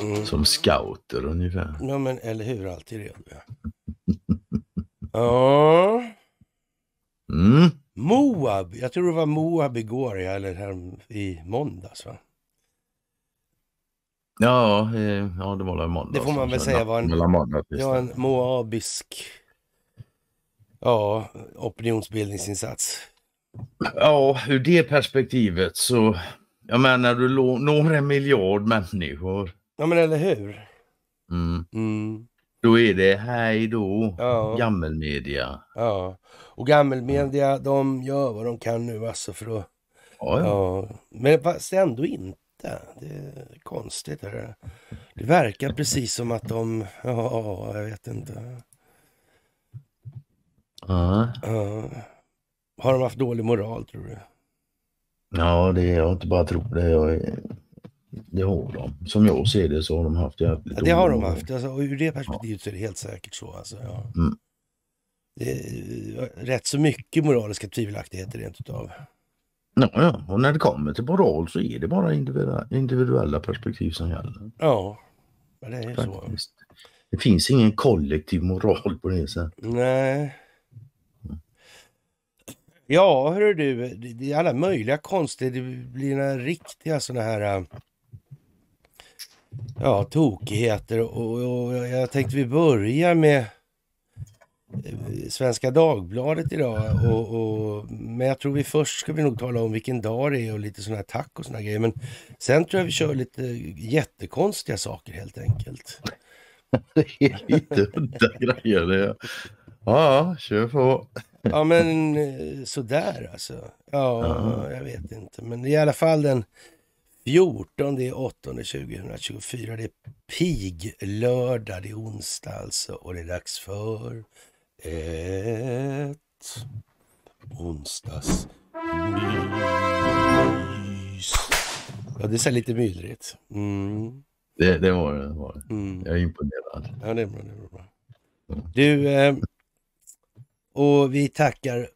Mm. Som scouter ungefär. Ja, men eller hur, alltid redo. ja. Mm. Moab, jag tror det var Moab igår, ja eller här i måndags va? Ja, eh, ja det var väl måndags. Det får man väl säga var en, ja, en moabisk ja, opinionsbildningsinsats. Ja, ur det perspektivet så, jag menar du når en miljard människor. Ja men eller hur? Mm. Mm. Då är det hej då, ja. gammelmedia. Ja, och gammelmedia de gör vad de kan nu alltså för att... Ja, ja. ja. Men fast ändå inte. Det är konstigt. Det, det verkar precis som att de... Ja, jag vet inte. Ja. ja. Har de haft dålig moral tror du? Ja, det är jag inte bara tror det. Jag, det har de. Som jag ser det så har de haft jävligt ja, Det har de haft. Alltså, och ur det perspektivet ja. så är det helt säkert så. Alltså, ja. Mm. Det är eh, rätt så mycket moraliska tvivelaktigheter rent utav. Ja, ja, och när det kommer till moral så är det bara individuella, individuella perspektiv som gäller. Ja, det är Faktiskt. så. Det finns ingen kollektiv moral på det sättet. Nej. Ja, hör du, det är alla möjliga konster. Det blir några riktiga sådana här äh, ja, tokigheter. Och, och, jag tänkte vi börjar med eh, Svenska Dagbladet idag. Och, och, men jag tror vi först ska vi nog tala om vilken dag det är och lite sådana här tack och sådana grejer. Men sen tror jag vi kör lite jättekonstiga saker helt enkelt. det är lite udda grejer det. Ja, kör på ja men eh, sådär alltså. Ja, Aha. jag vet inte. Men i alla fall den 14 det 8 2024. Det är piglördag, det är onsdag alltså. Och det är dags för ett onsdagsmys. Ja, det är lite myllrigt. Mm. Det, det, var det. Var Mm. Jag är imponerad. Ja, det är bra. Det är bra. Du, eh, och vi tackar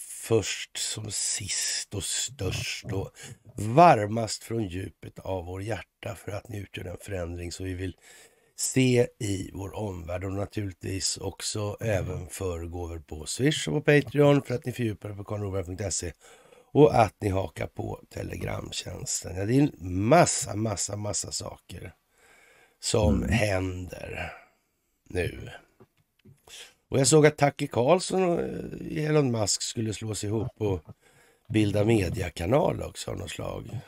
först som sist och störst och varmast från djupet av vår hjärta för att ni utgör den förändring som vi vill se i vår omvärld och naturligtvis också även för gåvor på Swish och på Patreon för att ni fördjupar på karlnorberg.se och att ni hakar på Telegramtjänsten. Ja, det är en massa, massa, massa saker som mm. händer nu. Och jag såg att Tacke Karlsson och eh, Elon Musk skulle slås ihop och bilda mediekanal också av något slag.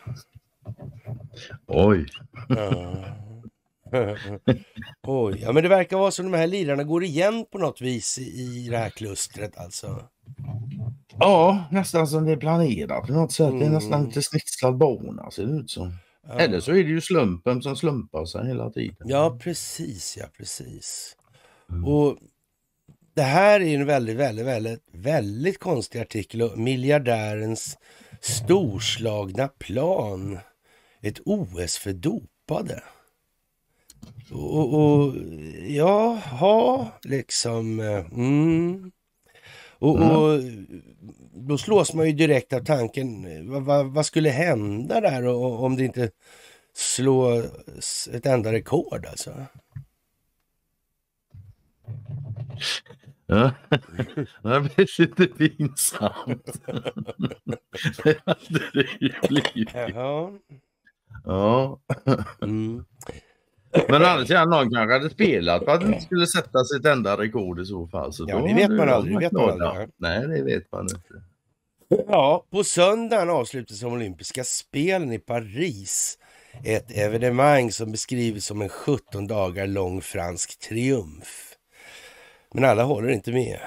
Oj! Ja. Oj, ja men det verkar vara som de här lirarna går igen på något vis i det här klustret alltså. Ja, nästan som det är planerat på något sätt. Mm. Det är mm. nästan lite snitslad bana ser det ut som. Ja. Eller så är det ju slumpen som slumpar sig hela tiden. Ja, precis. Ja, precis. Mm. Och det här är en väldigt, väldigt, väldigt, väldigt konstig artikel. och Miljardärens storslagna plan. Ett OS för dopade. Och, och ha, liksom. Eh, mm. Och, mm. och, då slås man ju direkt av tanken, eh, vad, vad, vad skulle hända där om det inte slås ett enda rekord alltså? Ja. Det blir lite pinsamt. Det hade det ju blivit. Ja. Mm. Men annars är någon kanske hade spelat för att det inte skulle sätta sitt enda rekord i så fall. Så ja, det vet man aldrig. Vet man aldrig. Nej, det vet man inte. Ja, på söndagen avslutas de olympiska spelen i Paris. Ett evenemang som beskrivs som en 17 dagar lång fransk triumf. Men alla håller inte med.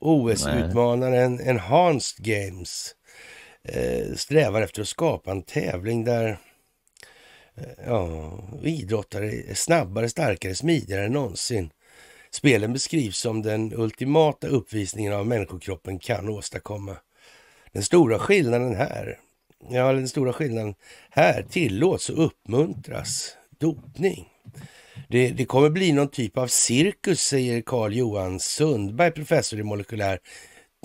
OS-utmanaren Enhanced Games eh, strävar efter att skapa en tävling där eh, ja, idrottare är snabbare, starkare, smidigare än någonsin. Spelen beskrivs som den ultimata uppvisningen av människokroppen kan åstadkomma. Den stora skillnaden här, ja den stora skillnaden här tillåts och uppmuntras dopning. Det, det kommer bli någon typ av cirkus, säger Carl Johan Sundberg, professor i molekylär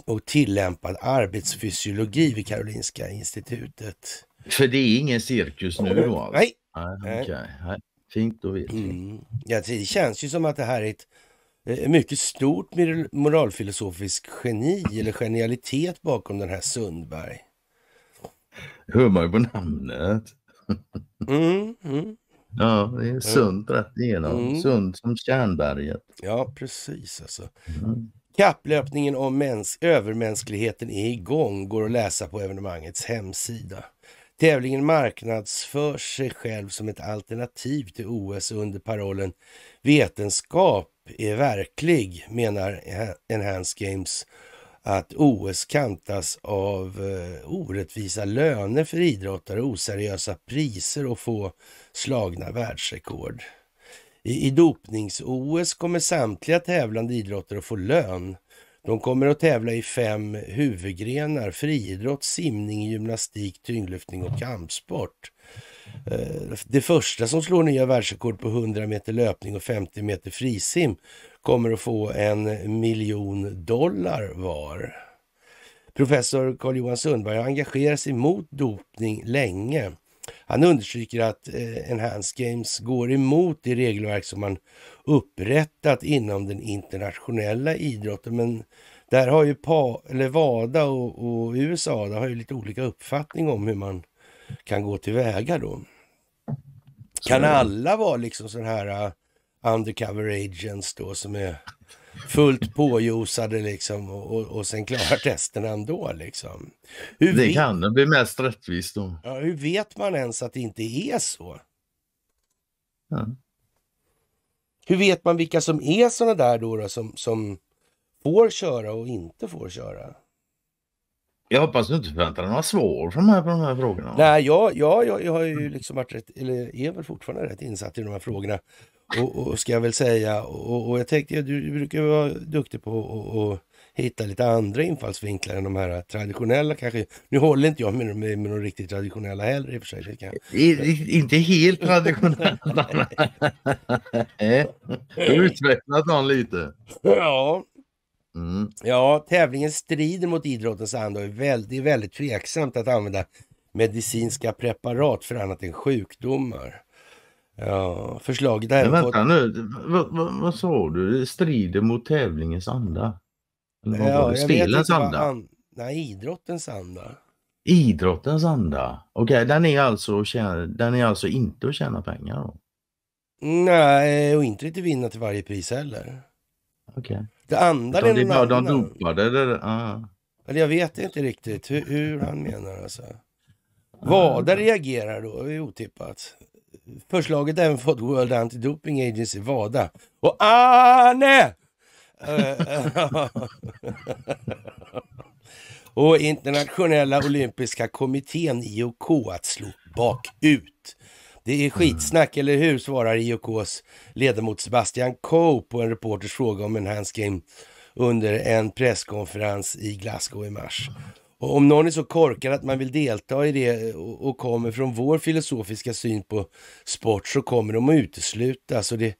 och tillämpad arbetsfysiologi vid Karolinska institutet. För det är ingen cirkus nu då? Alltså. Nej. Nej, okay. Nej. Fint, då vet vi. Mm. Ja, det känns ju som att det här är ett eh, mycket stort moralfilosofisk geni eller genialitet bakom den här Sundberg. Hör man ju på namnet. mm, mm. Ja, det är eh. sunt mm. rätt igenom. Mm. Sunt som kärnberget. Ja, precis alltså. Mm. Kapplöpningen om mäns övermänskligheten är igång, går att läsa på evenemangets hemsida. Tävlingen marknadsför sig själv som ett alternativ till OS under parollen Vetenskap är verklig, menar Enhanced Games att OS kantas av eh, orättvisa löner för idrottare, oseriösa priser och få slagna världsrekord. I, i dopnings-OS kommer samtliga tävlande idrottare att få lön. De kommer att tävla i fem huvudgrenar, friidrott, simning, gymnastik, tyngdlyftning och kampsport. Eh, det första som slår nya världsrekord på 100 meter löpning och 50 meter frisim kommer att få en miljon dollar var. Professor Carl-Johan Sundberg har engagerat sig mot dopning länge. Han understryker att eh, Enhanced Games går emot det regelverk som man upprättat inom den internationella idrotten. Men där har ju pa, eller WADA och, och USA där har ju lite olika uppfattning om hur man kan gå tillväga då. Kan alla vara liksom sådana här eh, undercover agents då som är fullt påjosade liksom och, och, och sen klarar testen ändå liksom. Hur det vet... kan bli mest rättvist då. Ja, hur vet man ens att det inte är så? Ja. Hur vet man vilka som är såna där då, då som, som får köra och inte får köra? Jag hoppas du inte förväntar dig några svar på de här frågorna. Nej, jag, jag, jag, jag har ju liksom varit rätt, eller är väl fortfarande rätt insatt i de här frågorna och, och ska jag väl säga. Och, och jag tänkte, du brukar vara duktig på att hitta lite andra infallsvinklar än de här traditionella kanske. Nu håller inte jag med, med, med de riktigt traditionella heller i och för sig. Kan... I, inte helt traditionella. Eh, du har Utvecklat dem lite. Ja. Mm. Ja, tävlingen strider mot idrottens anda och är väldigt, det är väldigt tveksamt att använda medicinska preparat för annat än sjukdomar. Ja, förslaget är... Men vänta nu, vad, vad, vad sa du? Det strider mot tävlingens anda? Eller vad var det? Spelens anda? An... Nej, idrottens anda. Idrottens anda? Okej, okay, den, är alltså, den är alltså inte att tjäna pengar då? Nej, och inte att vinna till varje pris heller. Okej. Okay. Det andra är någon annan. De dopade eller? Ah. Eller jag vet inte riktigt hur, hur han menar alltså. Vad reagerar då, det är otippat. Förslaget även fått World Anti-Doping Agency, WADA. Och Arne! Ah, och Internationella Olympiska Kommittén, IOK, att slå bakut. Det är skitsnack, mm. eller hur? svarar IOKs ledamot Sebastian Coe på en reporters fråga om en handscame under en presskonferens i Glasgow i mars. Och om någon är så korkad att man vill delta i det och, och kommer från vår filosofiska syn på sport så kommer de att uteslutas och det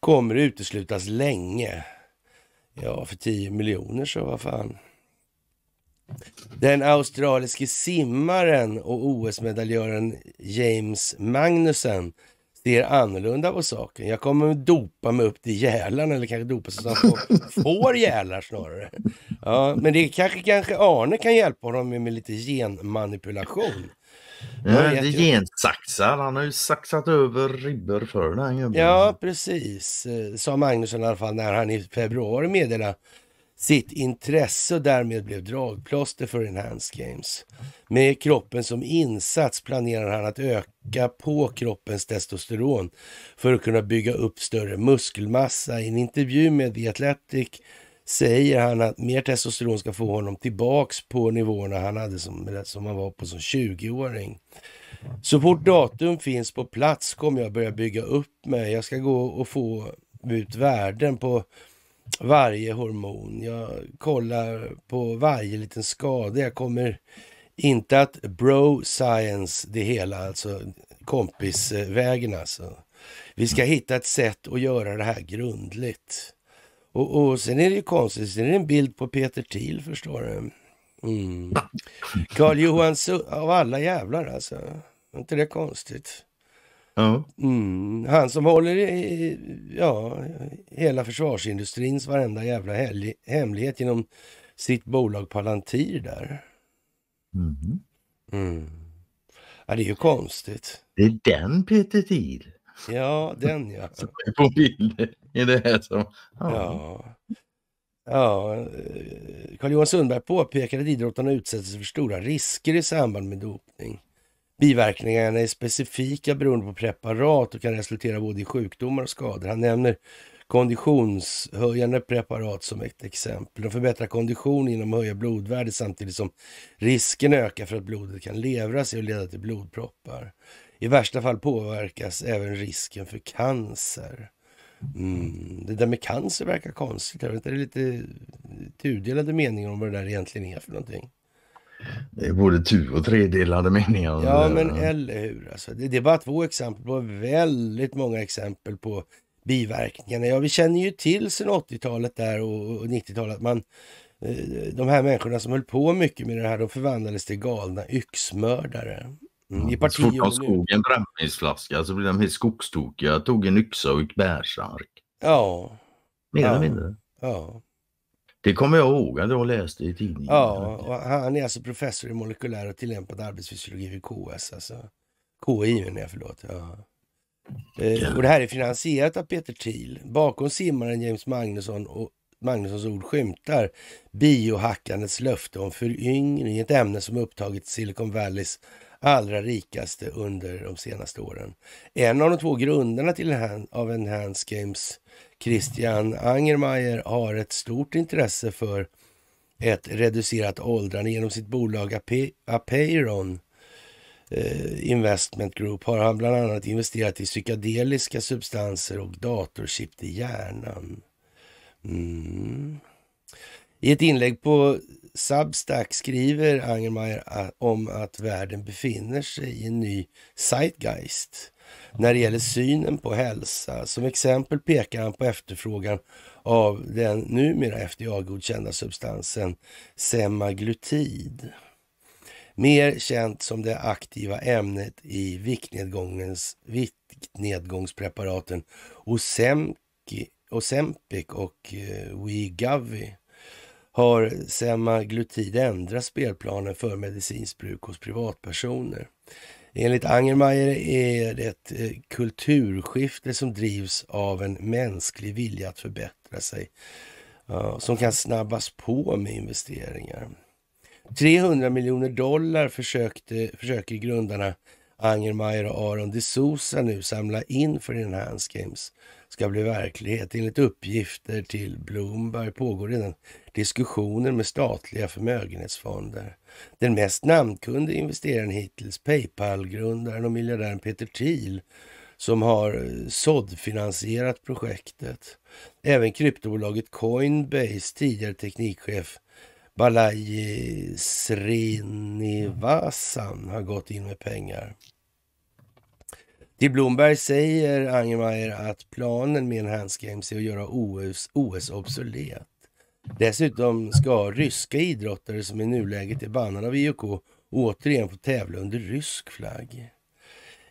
kommer att uteslutas länge. Ja, för 10 miljoner så vad fan. Den australiske simmaren och OS-medaljören James Magnussen ser annorlunda på saken. Jag kommer dopa mig upp till gälarna eller kanske dopa så att han får, gälar snarare. Ja, men det kanske, kanske Arne kan hjälpa honom med, med lite genmanipulation. Ja, det är gensaxar. Han har ju saxat över ribbor för den här gubben. Ja, precis. Eh, sa Magnusson i alla fall när han i februari meddelade sitt intresse och därmed blev dragplåster för Enhanced Games. Med kroppen som insats planerar han att öka på kroppens testosteron för att kunna bygga upp större muskelmassa. I en intervju med The Athletic säger han att mer testosteron ska få honom tillbaks på nivåerna han hade som, som han var på som 20-åring. Så fort datum finns på plats kommer jag börja bygga upp mig. Jag ska gå och få ut värden på varje hormon. Jag kollar på varje liten skada. Jag kommer inte att bro science det hela, alltså kompisvägen alltså. Vi ska hitta ett sätt att göra det här grundligt. Och, och sen är det ju konstigt, sen är det en bild på Peter Thiel förstår du. Mm. Karl Johan av alla jävlar alltså. Är inte det konstigt? Mm, han som håller i, ja, hela försvarsindustrins varenda jävla hemlighet genom sitt bolag Palantir där. Mm. Mm. Ja, det är ju konstigt. Det är den Peter Thiel. Ja, den ja. Som är på bilden i det här som... Ja. ja. Eh, Carl-Johan Sundberg påpekade att idrottarna utsätts för stora risker i samband med dopning. Biverkningarna är specifika beroende på preparat och kan resultera både i sjukdomar och skador. Han nämner konditionshöjande preparat som ett exempel. De förbättrar kondition genom att höja blodvärdet samtidigt som risken ökar för att blodet kan levra sig och leda till blodproppar. I värsta fall påverkas även risken för cancer. Mm. Det där med cancer verkar konstigt. Jag vet inte, det är lite tudelade meningar om vad det där egentligen är för någonting. Det är både tu och tredelade meningar Ja, men eller hur. Alltså, det, det bara två exempel på väldigt många exempel på biverkningarna. Ja, vi känner ju till sedan 80-talet där och, 90-talet att man eh, de här människorna som höll på mycket med det här, de förvandlades till galna yxmördare. Mm, I så fort de skog en brännvinsflaska så blev de helt skogstokiga, tog en yxa och gick bärsark. Ja. Mer eller mindre. Ja. Det kommer jag ihåg att jag läste i tidningen. Ja, han är alltså professor i molekylär och tillämpad arbetsfysiologi vid KS. Alltså. KI menar jag, förlåt. Ja. Eh, och det här är finansierat av Peter Thiel. Bakom simmaren James Magnusson och Magnussons ord skymtar biohackandets löfte om föryngring, ett ämne som upptagit Silicon Valleys allra rikaste under de senaste åren. En av de två grunderna till en, av en Enhanced Games Christian Angermayer har ett stort intresse för ett reducerat åldrande. Genom sitt bolag Apeiron eh, Investment Group har han bland annat investerat i psykedeliska substanser och datorchip i hjärnan. Mm. I ett inlägg på Substack skriver Angermayer eh, om att världen befinner sig i en ny zeitgeist när det gäller synen på hälsa. Som exempel pekar han på efterfrågan av den numera FDA-godkända substansen semaglutid. Mer känt som det aktiva ämnet i viktnedgångens, viktnedgångspreparaten Ozemki, Ozempic och eh, Wegovy har semaglutid ändrat spelplanen för medicinskt bruk hos privatpersoner. Enligt Angermayer är det ett eh, kulturskifte som drivs av en mänsklig vilja att förbättra sig som kan snabbas på med investeringar. 300 miljoner dollar försökte, försöker grundarna Angermayer och Aron de Sousa nu samla in för Enhanced Games ska bli verklighet. Enligt uppgifter till Bloomberg pågår redan diskussioner med statliga förmögenhetsfonder. Den mest namnkunde investeraren hittills, Paypal-grundaren och miljardären Peter Thiel, som har eh, såddfinansierat projektet. Även kryptobolaget Coinbase, tidigare teknikchef Balaji Srinivasan har gått in med pengar. Till Blomberg säger Angermayer att planen med Enhanced Games är att göra OS, OS obsolet. Dessutom ska ryska idrottare som i nuläget är bannade av IOK återigen få tävla under rysk flagg.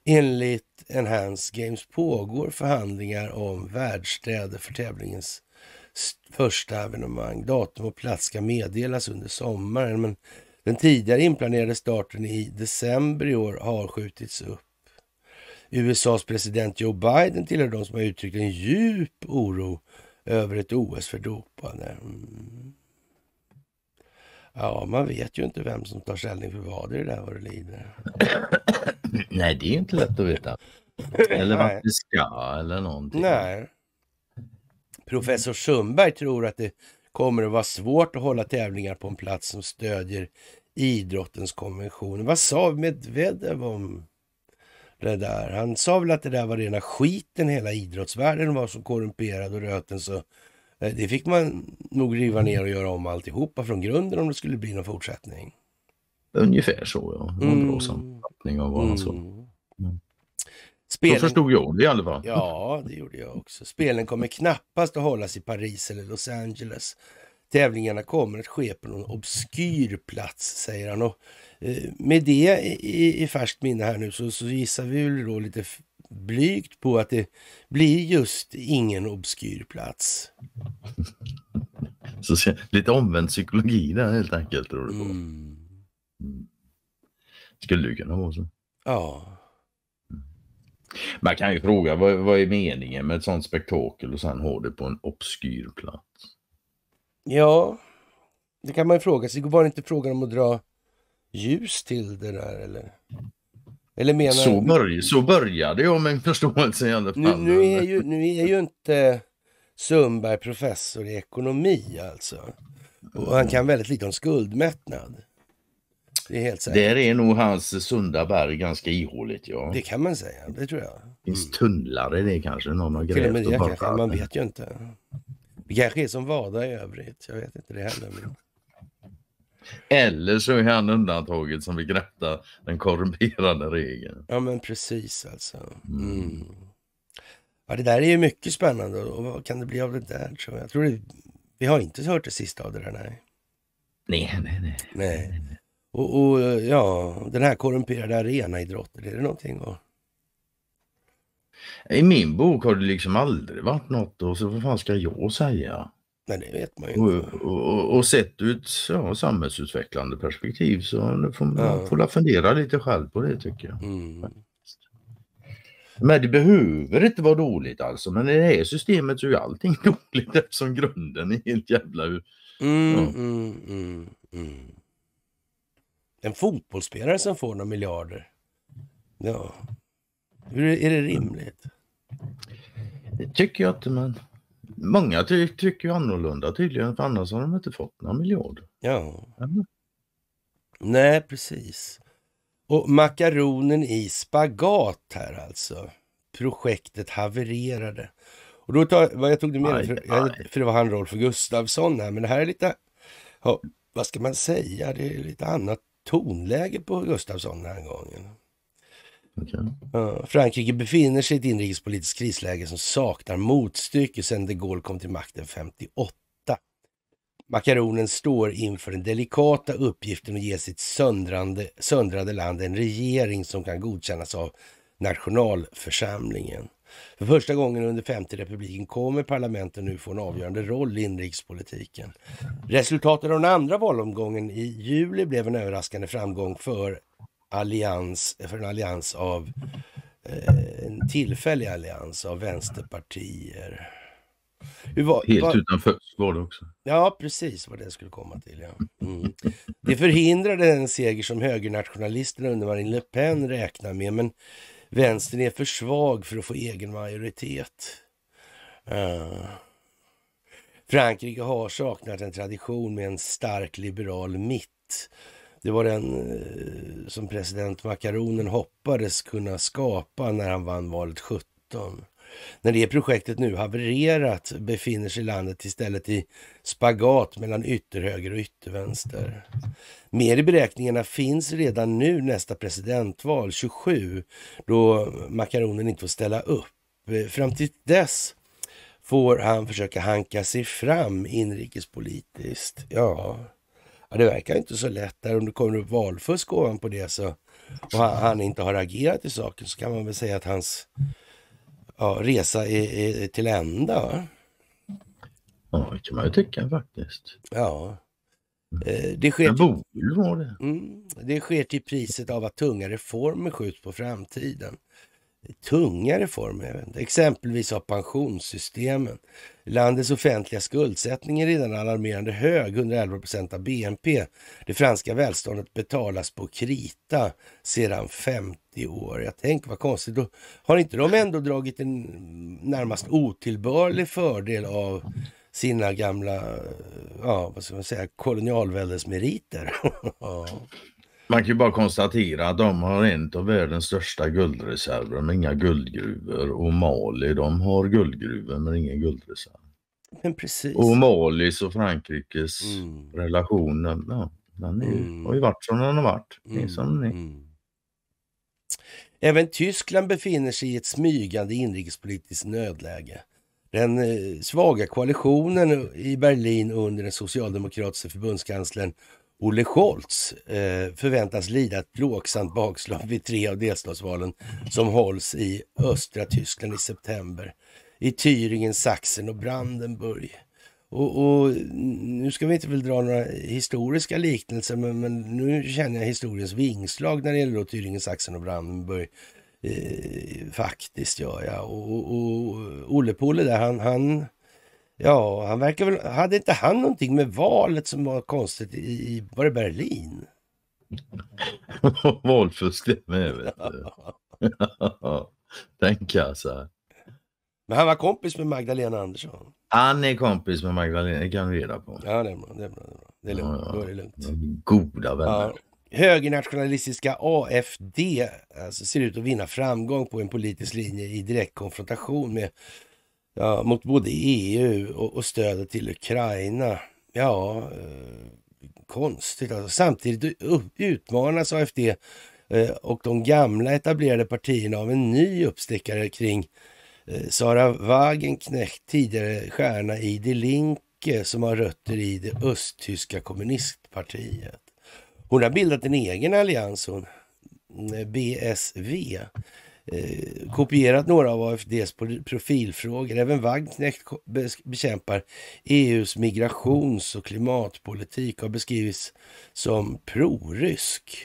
Enligt Enhanced Games pågår förhandlingar om värdstäder för tävlingens första evenemang. Datum och plats ska meddelas under sommaren men den tidigare inplanerade starten i december i år har skjutits upp. USAs president Joe Biden tillhör de som har uttryckt en djup oro över ett OS för dopande. Mm. Ja, man vet ju inte vem som tar ställning för vad i det där vad det lider. Nej, det är ju inte lätt att veta. Eller vad det ska eller någonting. Nej. Professor Sundberg tror att det kommer att vara svårt att hålla tävlingar på en plats som stödjer idrottens konvention. Vad sa Medvedev om det där. Han sa väl att det där var rena skiten, hela idrottsvärlden var så korrumperad och röten så eh, det fick man nog riva ner och göra om alltihopa från grunden om det skulle bli någon fortsättning. Ungefär så ja, det var en mm. bra sammanfattning av vad han sa. Mm. mm. Spelen... Så förstod jag det i alla fall. Ja, det gjorde jag också. Spelen kommer knappast att hållas i Paris eller Los Angeles. Tävlingarna kommer att ske på någon obskyr plats, säger han. Och Eh, med det i, i färskt minne här nu så, så gissar vi då lite blygt på att det blir just ingen obskyr plats. Så, lite omvänd psykologi där helt enkelt. Tror du på. Mm. mm. Skulle det kunna vara så. Ja. Mm. Man kan ju fråga vad, vad är meningen med ett sånt spektakel och sen ha det på en obskyr plats? Ja, det kan man ju fråga sig. Var det inte frågan om att dra ljus till det där eller? Eller menar... så, börj så började jag min förståelse i alla fall. Nu, nu, är, ju, nu är ju inte Sundberg professor i ekonomi alltså. Och han kan väldigt lite om skuldmättnad. Det är helt säkert. Där är nog hans sunda berg ganska ihåligt ja. Det kan man säga, det tror jag. Mm. Finns tunnlare det kanske någon har grävt det, och borrat. Man vet ju inte. Det kanske är som Vada i övrigt. Jag vet inte det heller. Eller så är han undantaget som rätta den korrumperade regeln. Ja men precis alltså. Mm. mm. Ja det där är ju mycket spännande och vad kan det bli av det där tror jag. jag tror det, vi har inte hört det sista av det där nej. Nej, nej, nej. nej. Och, och ja, den här korrumperade arenaidrotten, är det någonting att i min bok har det liksom aldrig varit något och så vad fan ska jag säga? Nej, det vet man ju inte. Och, och, och sett ur ett ja, samhällsutvecklande perspektiv så får man ja. får fundera lite själv på det tycker jag. Mm. Men det behöver inte vara dåligt alltså, men i det här systemet så är ju allting dåligt eftersom grunden är helt jävla... Mm, ja. Mm, mm, mm, En fotbollsspelare som får några miljarder. Ja. Hur är det rimligt? Det tycker jag inte, men... Många ty tycker ju annorlunda tydligen, för annars har de inte fått några miljarder. Ja. Mm. Nej, precis. Och makaronen i spagat här alltså. Projektet havererade. Och då tar, vad jag tog det med, aj, för, aj. för det var han Rolf Gustafsson här, men det här är lite, ja, vad ska man säga, det är lite annat tonläge på Gustafsson den här gången. Frankrike befinner sig i ett inrikespolitiskt krisläge som saknar motstycke sedan de Gaulle kom till makten 58. Makaronen står inför den delikata uppgiften att ge sitt söndrande, söndrade land en regering som kan godkännas av nationalförsamlingen. För första gången under 50 republiken kommer parlamentet nu få en avgörande roll i inrikespolitiken. Resultatet av den andra valomgången i juli blev en överraskande framgång för allians, för en allians av eh, en tillfällig allians av vänsterpartier. Var, Helt var, utanför var det också. Ja, precis vad det skulle komma till. Ja. Mm. Det förhindrade den seger som högernationalisterna under Marine Le Pen räknar med, men vänstern är för svag för att få egen majoritet. Uh. Frankrike har saknat en tradition med en stark liberal mitt det var den eh, som president Makaronen hoppades kunna skapa när han vann valet 17. När det projektet nu havererat befinner sig landet istället i spagat mellan ytterhöger och yttervänster. Med i beräkningarna finns redan nu nästa presidentval 27 då makaronen inte får ställa upp. Eh, fram till dess får han försöka hanka sig fram inrikespolitiskt. Ja, Ja, det verkar inte så lätt där. Om det kommer upp valfusk ovanpå det så, och han, han inte har agerat i saken så kan man väl säga att hans ja, resa är, är till ända. Ja, det kan man ju tycka faktiskt. Ja. Eh, det sker, till, det. Mm, det sker till priset av att tunga reformer skjuts på framtiden tunga reformer. Exempelvis av pensionssystemen. Landets offentliga skuldsättning är redan alarmerande hög, 111 procent av BNP. Det franska välståndet betalas på krita sedan 50 år. Jag tänker vad konstigt, då har inte de ändå dragit en närmast otillbörlig fördel av sina gamla, ja vad ska man säga, kolonialväldesmeriter? Man kan ju bara konstatera att de har en av världens största guldreserver men inga guldgruvor och Mali de har guldgruvor men ingen guldreserv. Men precis. Och Malis och Frankrikes mm. relationer, ja, den är, mm. har ju varit som den har varit. Det är mm, som den är. Mm. Även Tyskland befinner sig i ett smygande inrikespolitiskt nödläge. Den eh, svaga koalitionen i Berlin under den socialdemokratiska förbundskanslern Olle Scholz eh, förväntas lida ett plågsamt bakslag vid tre av delstatsvalen som hålls i östra Tyskland i september. I Thüringen, Sachsen och Brandenburg. Och, och, nu ska vi inte väl dra några historiska liknelser, men, men nu känner jag historiens vingslag när det gäller då Thüringen, Sachsen och Brandenburg. Eh, faktiskt gör jag. Och, och, och Olle Polle där, han, han Ja, han verkar väl... Hade inte han någonting med valet som var konstigt i... Var det Berlin? Valfusk det med, vet du. Tänk alltså. Men han var kompis med Magdalena Andersson. Han är kompis med Magdalena, det kan du reda på. Ja, det är bra. Det är, bra, det är, bra. Det är lugnt. Ja, ja. Då är det lugnt. Goda vänner. Ja. Högernationalistiska AFD alltså, ser ut att vinna framgång på en politisk linje i direkt konfrontation med ja, mot både EU och, och stödet till Ukraina. Ja, eh, konstigt. Alltså, samtidigt utmanas AFD eh, och de gamla etablerade partierna av en ny uppstickare kring eh, Sara Wagenknecht, tidigare stjärna i Die Linke som har rötter i det östtyska kommunistpartiet. Hon har bildat en egen allians, hon, BSV, eh, kopierat några av AFDs profilfrågor. Även Wagenknecht bekämpar EUs migrations och klimatpolitik och har beskrivits som prorysk.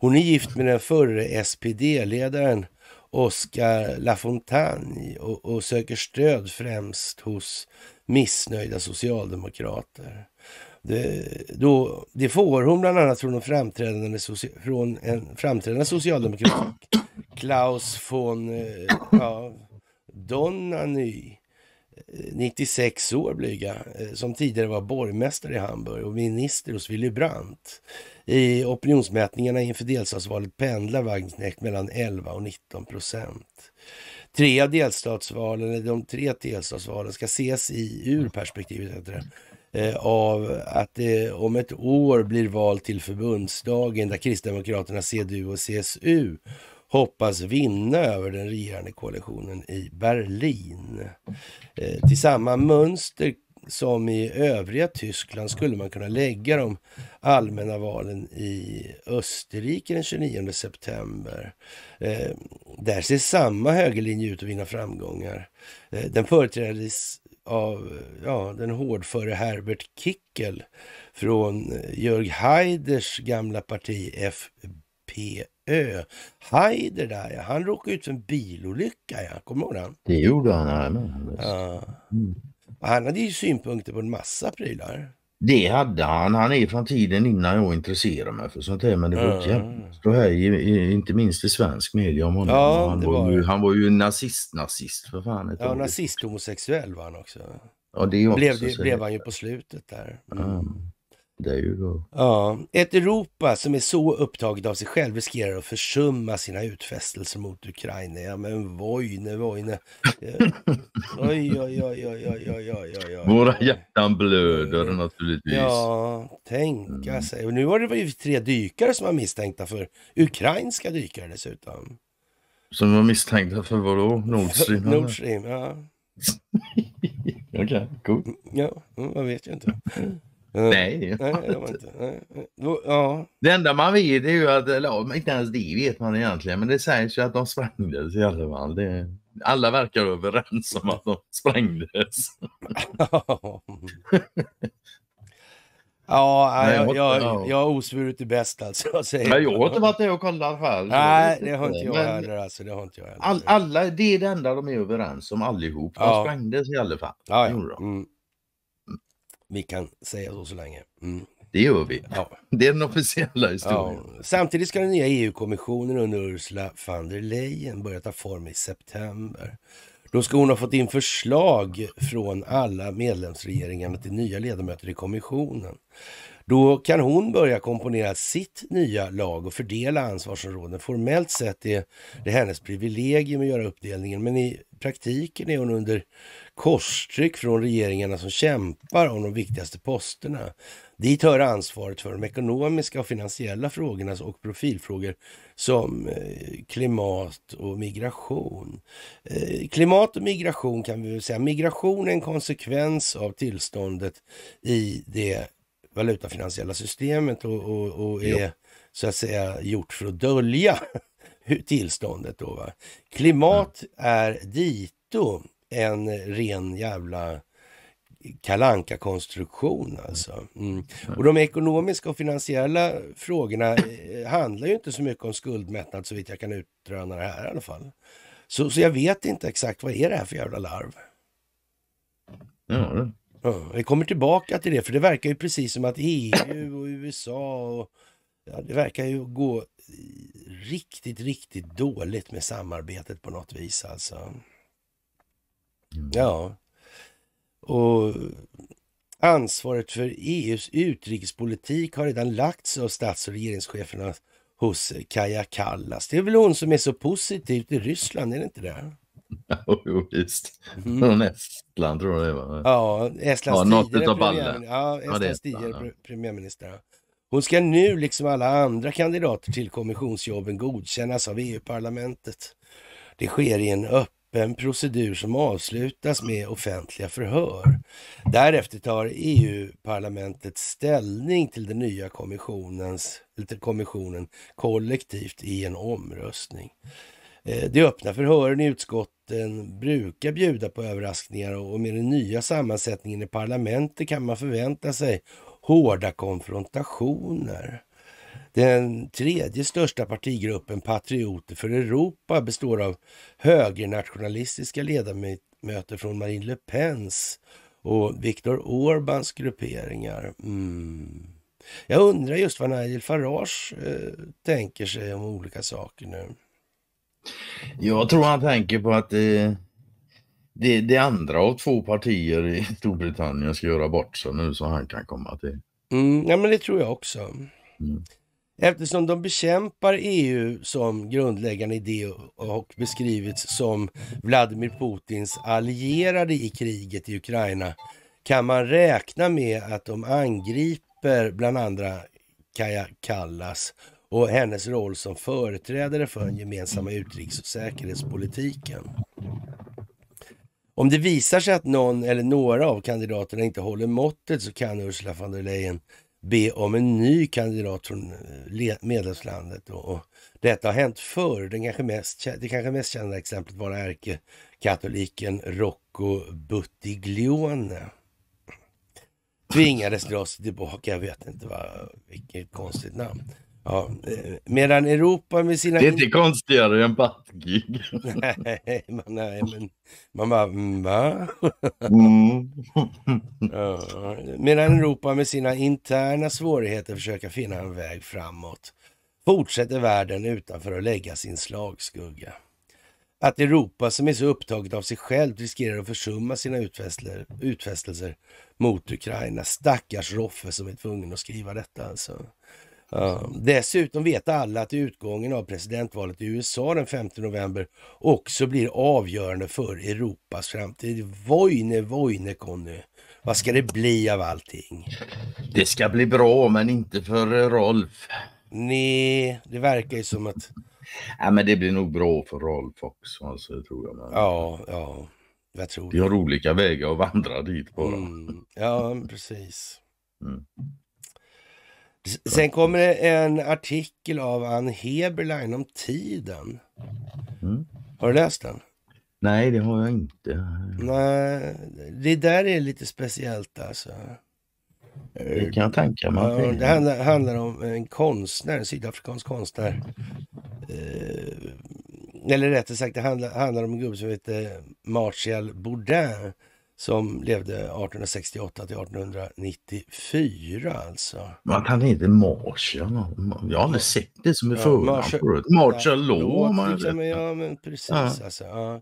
Hon är gift med den förre SPD-ledaren Oscar Lafontaine och, och söker stöd främst hos missnöjda socialdemokrater. Det, då, det får hon bland annat från en framträdande, soci, från en framträdande socialdemokrat, Klaus von eh, ja, Donany, 96 eh, år blyga, eh, som tidigare var borgmästare i Hamburg och minister hos Willy Brandt. I opinionsmätningarna inför delstatsvalet pendlar Wagenknecht mellan 11 och 19 procent. Tre av delstatsvalen, de tre delstatsvalen ska ses i ur perspektivet eh, av att det om ett år blir val till förbundsdagen där Kristdemokraterna, CDU och CSU hoppas vinna över den regerande koalitionen i Berlin. Eh, till samma mönster som i övriga Tyskland skulle man kunna lägga de allmänna valen i Österrike den 29 september. Eh, där ser samma högerlinje ut att vinna framgångar. Eh, den företräddes av ja, den hårdföre Herbert Kickel från eh, Jörg Haiders gamla parti FPÖ. Haider där ja, han råkade ut för en bilolycka ja, kommer du ihåg han? Det gjorde han, ja. Mm. Han hade ju synpunkter på en massa prylar. Det hade han. Han är från tiden innan jag intresserade mig för sånt här. Men det var mm. jävligt så här, i, i, inte minst i svensk media om honom. Ja, han, var, var ju, han var ju nazist-nazist för fan. ja, nazist-homosexuell var han också. Ja, det också. Blev, blev han ju på slutet där. Mm. Mm. Ja, ett Europa som är så upptaget av sig själv riskerar att försumma sina utfästelser mot Ukraina. Ja, men vojne, vojne. Oj, oj, oj, oj, oj, oj, oj, oj. Våra hjärtan blöder naturligtvis. Ja, tänka sig. Och nu har det varit tre dykare som var misstänkta för ukrainska dykare dessutom. Som var misstänkta för vad då? Nord Stream? Nord Stream, ja. Okej, okay, cool. Ja, man vet ju inte. Eh, nej, nej, det var inte. Nej. Ja. Det enda man vet är ju att, eller inte ens det vet man egentligen, men det sägs ju att de sprängdes i alla fall. Det, alla verkar överens om att de sprängdes. Ja, jag, jag, jag har osvurit det bäst alltså. Jag, säger. Men jag har inte varit där och kollat själv. Nej, det har inte jag men heller. Alltså, det har inte jag heller. All, alla, det är det enda de är överens om allihop. De ja. sprängdes i alla fall. Ja, ja. Mm, vi kan säga så så länge. Mm. Det gör vi. Ja. Det är den officiella historien. Ja. Samtidigt ska den nya EU-kommissionen under Ursula von der Leyen börja ta form i september. Då ska hon ha fått in förslag från alla medlemsregeringarna till nya ledamöter i kommissionen. Då kan hon börja komponera sitt nya lag och fördela ansvarsområden. Formellt sett är det hennes privilegium att göra uppdelningen, men i praktiken är hon under korstryck från regeringarna som kämpar om de viktigaste posterna. Dit hör ansvaret för de ekonomiska och finansiella frågorna och profilfrågor som eh, klimat och migration. Eh, klimat och migration kan vi väl säga. Migration är en konsekvens av tillståndet i det valutafinansiella systemet och, och, och är jo. så att säga gjort för att dölja tillståndet. Då, va? Klimat ja. Mm. är dito en ren jävla kalanka konstruktion mm. alltså. Mm. mm. Och de ekonomiska och finansiella frågorna eh, handlar ju inte så mycket om skuldmättnad så vitt jag kan utröna det här i alla fall. Så, så jag vet inte exakt vad är det här för jävla larv. Ja, vi kommer tillbaka till det, för det verkar ju precis som att EU och USA och, ja, det verkar ju gå riktigt, riktigt dåligt med samarbetet på något vis alltså. Mm. Ja. Och ansvaret för EUs utrikespolitik har redan lagts av stats och regeringscheferna hos Kaja Kallas. Det är väl hon som är så positiv till Ryssland, är det inte det? Jo, visst. Från mhm. Estland tror jag det var. Ja, Estlands ja, tidigare, premiärminister. Ja, ja, tidigare ja. premiärminister. Hon ska nu, liksom alla andra kandidater till kommissionsjobben, godkännas av EU-parlamentet. Det sker i en öppen procedur som avslutas med offentliga förhör. Därefter tar EU-parlamentet ställning till den nya kommissionens, till kommissionen kollektivt i en omröstning. Eh, de öppna förhören i utskotten brukar bjuda på överraskningar och med den nya sammansättningen i parlamentet kan man förvänta sig hårda konfrontationer. Den tredje största partigruppen, Patrioter för Europa, består av högernationalistiska ledamöter från Marine Le Pens och Viktor Orbans grupperingar. Mm. Jag undrar just vad Nigel Farage eh, tänker sig om olika saker nu. Jag tror han tänker på att eh det, det andra av två partier i Storbritannien ska göra bort sig nu så han kan komma till. Mm, ja men det tror jag också. Mm. Eftersom de bekämpar EU som grundläggande idé och beskrivits som Vladimir Putins allierade i kriget i Ukraina kan man räkna med att de angriper bland andra Kaja Kallas och hennes roll som företrädare för den gemensamma utrikes och säkerhetspolitiken. Om det visar sig att någon eller några av kandidaterna inte håller måttet så kan Ursula von der Leyen be om en ny kandidat från eh, medlemslandet. Och detta har hänt förr. Den kanske mest, det kanske mest kända exemplet var ärkekatoliken Rocco Buttiglione. Tvingades dra sig tillbaka, jag vet inte vad, vilket konstigt namn. Ja, medan Europa med sina... Det är inte konstigare än Batgig. nej, men man bara, mm, va? mm. medan Europa med sina interna svårigheter försöker finna en väg framåt fortsätter världen utanför att lägga sin slagskugga. Att Europa som är så upptaget av sig självt riskerar att försumma sina utfästelser mot Ukraina. Stackars Roffe som är tvungen att skriva detta alltså dessutom vet alla att utgången av presidentvalet i USA den 5 november också blir avgörande för Europas framtid. Vojne, vojne Conny. Vad ska det bli av allting? Det ska bli bra, men inte för eh, Rolf. Nej, det verkar ju som att... Ja, men det blir nog bra för Rolf också, alltså, tror jag. Men... Ja, ja. Jag tror Vi har olika vägar att vandra dit bara. Mm. Ja, precis. Mm. Sen kommer det en artikel av Ann Heberlein om tiden. Mm. Har du läst den? Nej, det har jag inte. Nej, det där är lite speciellt alltså. Det kan jag tänka mig. Ja, det handlar, handlar, om en konstnär, en sydafrikansk konstnär. Eh, eller rättare sagt, det handlar, handlar om en gubbe som heter Martial Bourdin som levde 1868 till 1894 alltså. Man kan inte Marshall. Jag har aldrig sett det som är förnamn. Marshall, Marshall Law. Liksom- ja, liksom, ja, men precis ja. alltså. Ja.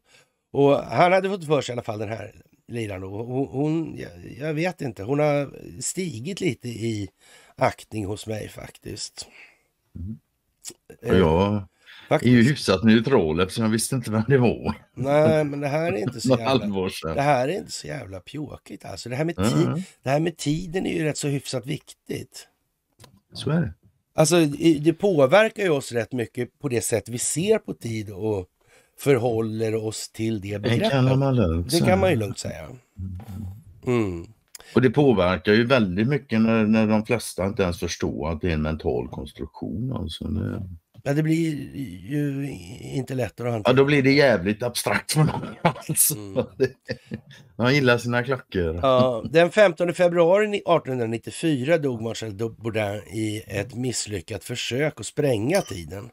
Och han hade fått för sig i alla fall den här liraren. Hon, hon, jag vet inte, hon har stigit lite i aktning hos mig faktiskt. Mm. Eh, ja. Faktiskt. är ju hyfsat neutral eftersom jag visste inte vem det var. Nej, men det här är inte så jävla, det här är inte så jävla pjåkigt. Alltså, det, här med tid, mm. det här med tiden är ju rätt så hyfsat viktigt. Så är det. Alltså, det påverkar ju oss rätt mycket på det sätt vi ser på tid och förhåller oss till det begreppet. Det kan man, lugnt det kan man ju lugnt säga. Mm. mm. Och det påverkar ju väldigt mycket när, när de flesta inte ens förstår att det är en mental konstruktion. Alltså, det... Men det blir ju inte lättare att hantera. Ja, då blir det jävligt abstrakt för någon. Alltså. Mm. Man gillar sina klockor. Ja, den 15 februari 1894 dog Marcel Bourdain i ett misslyckat försök att spränga tiden.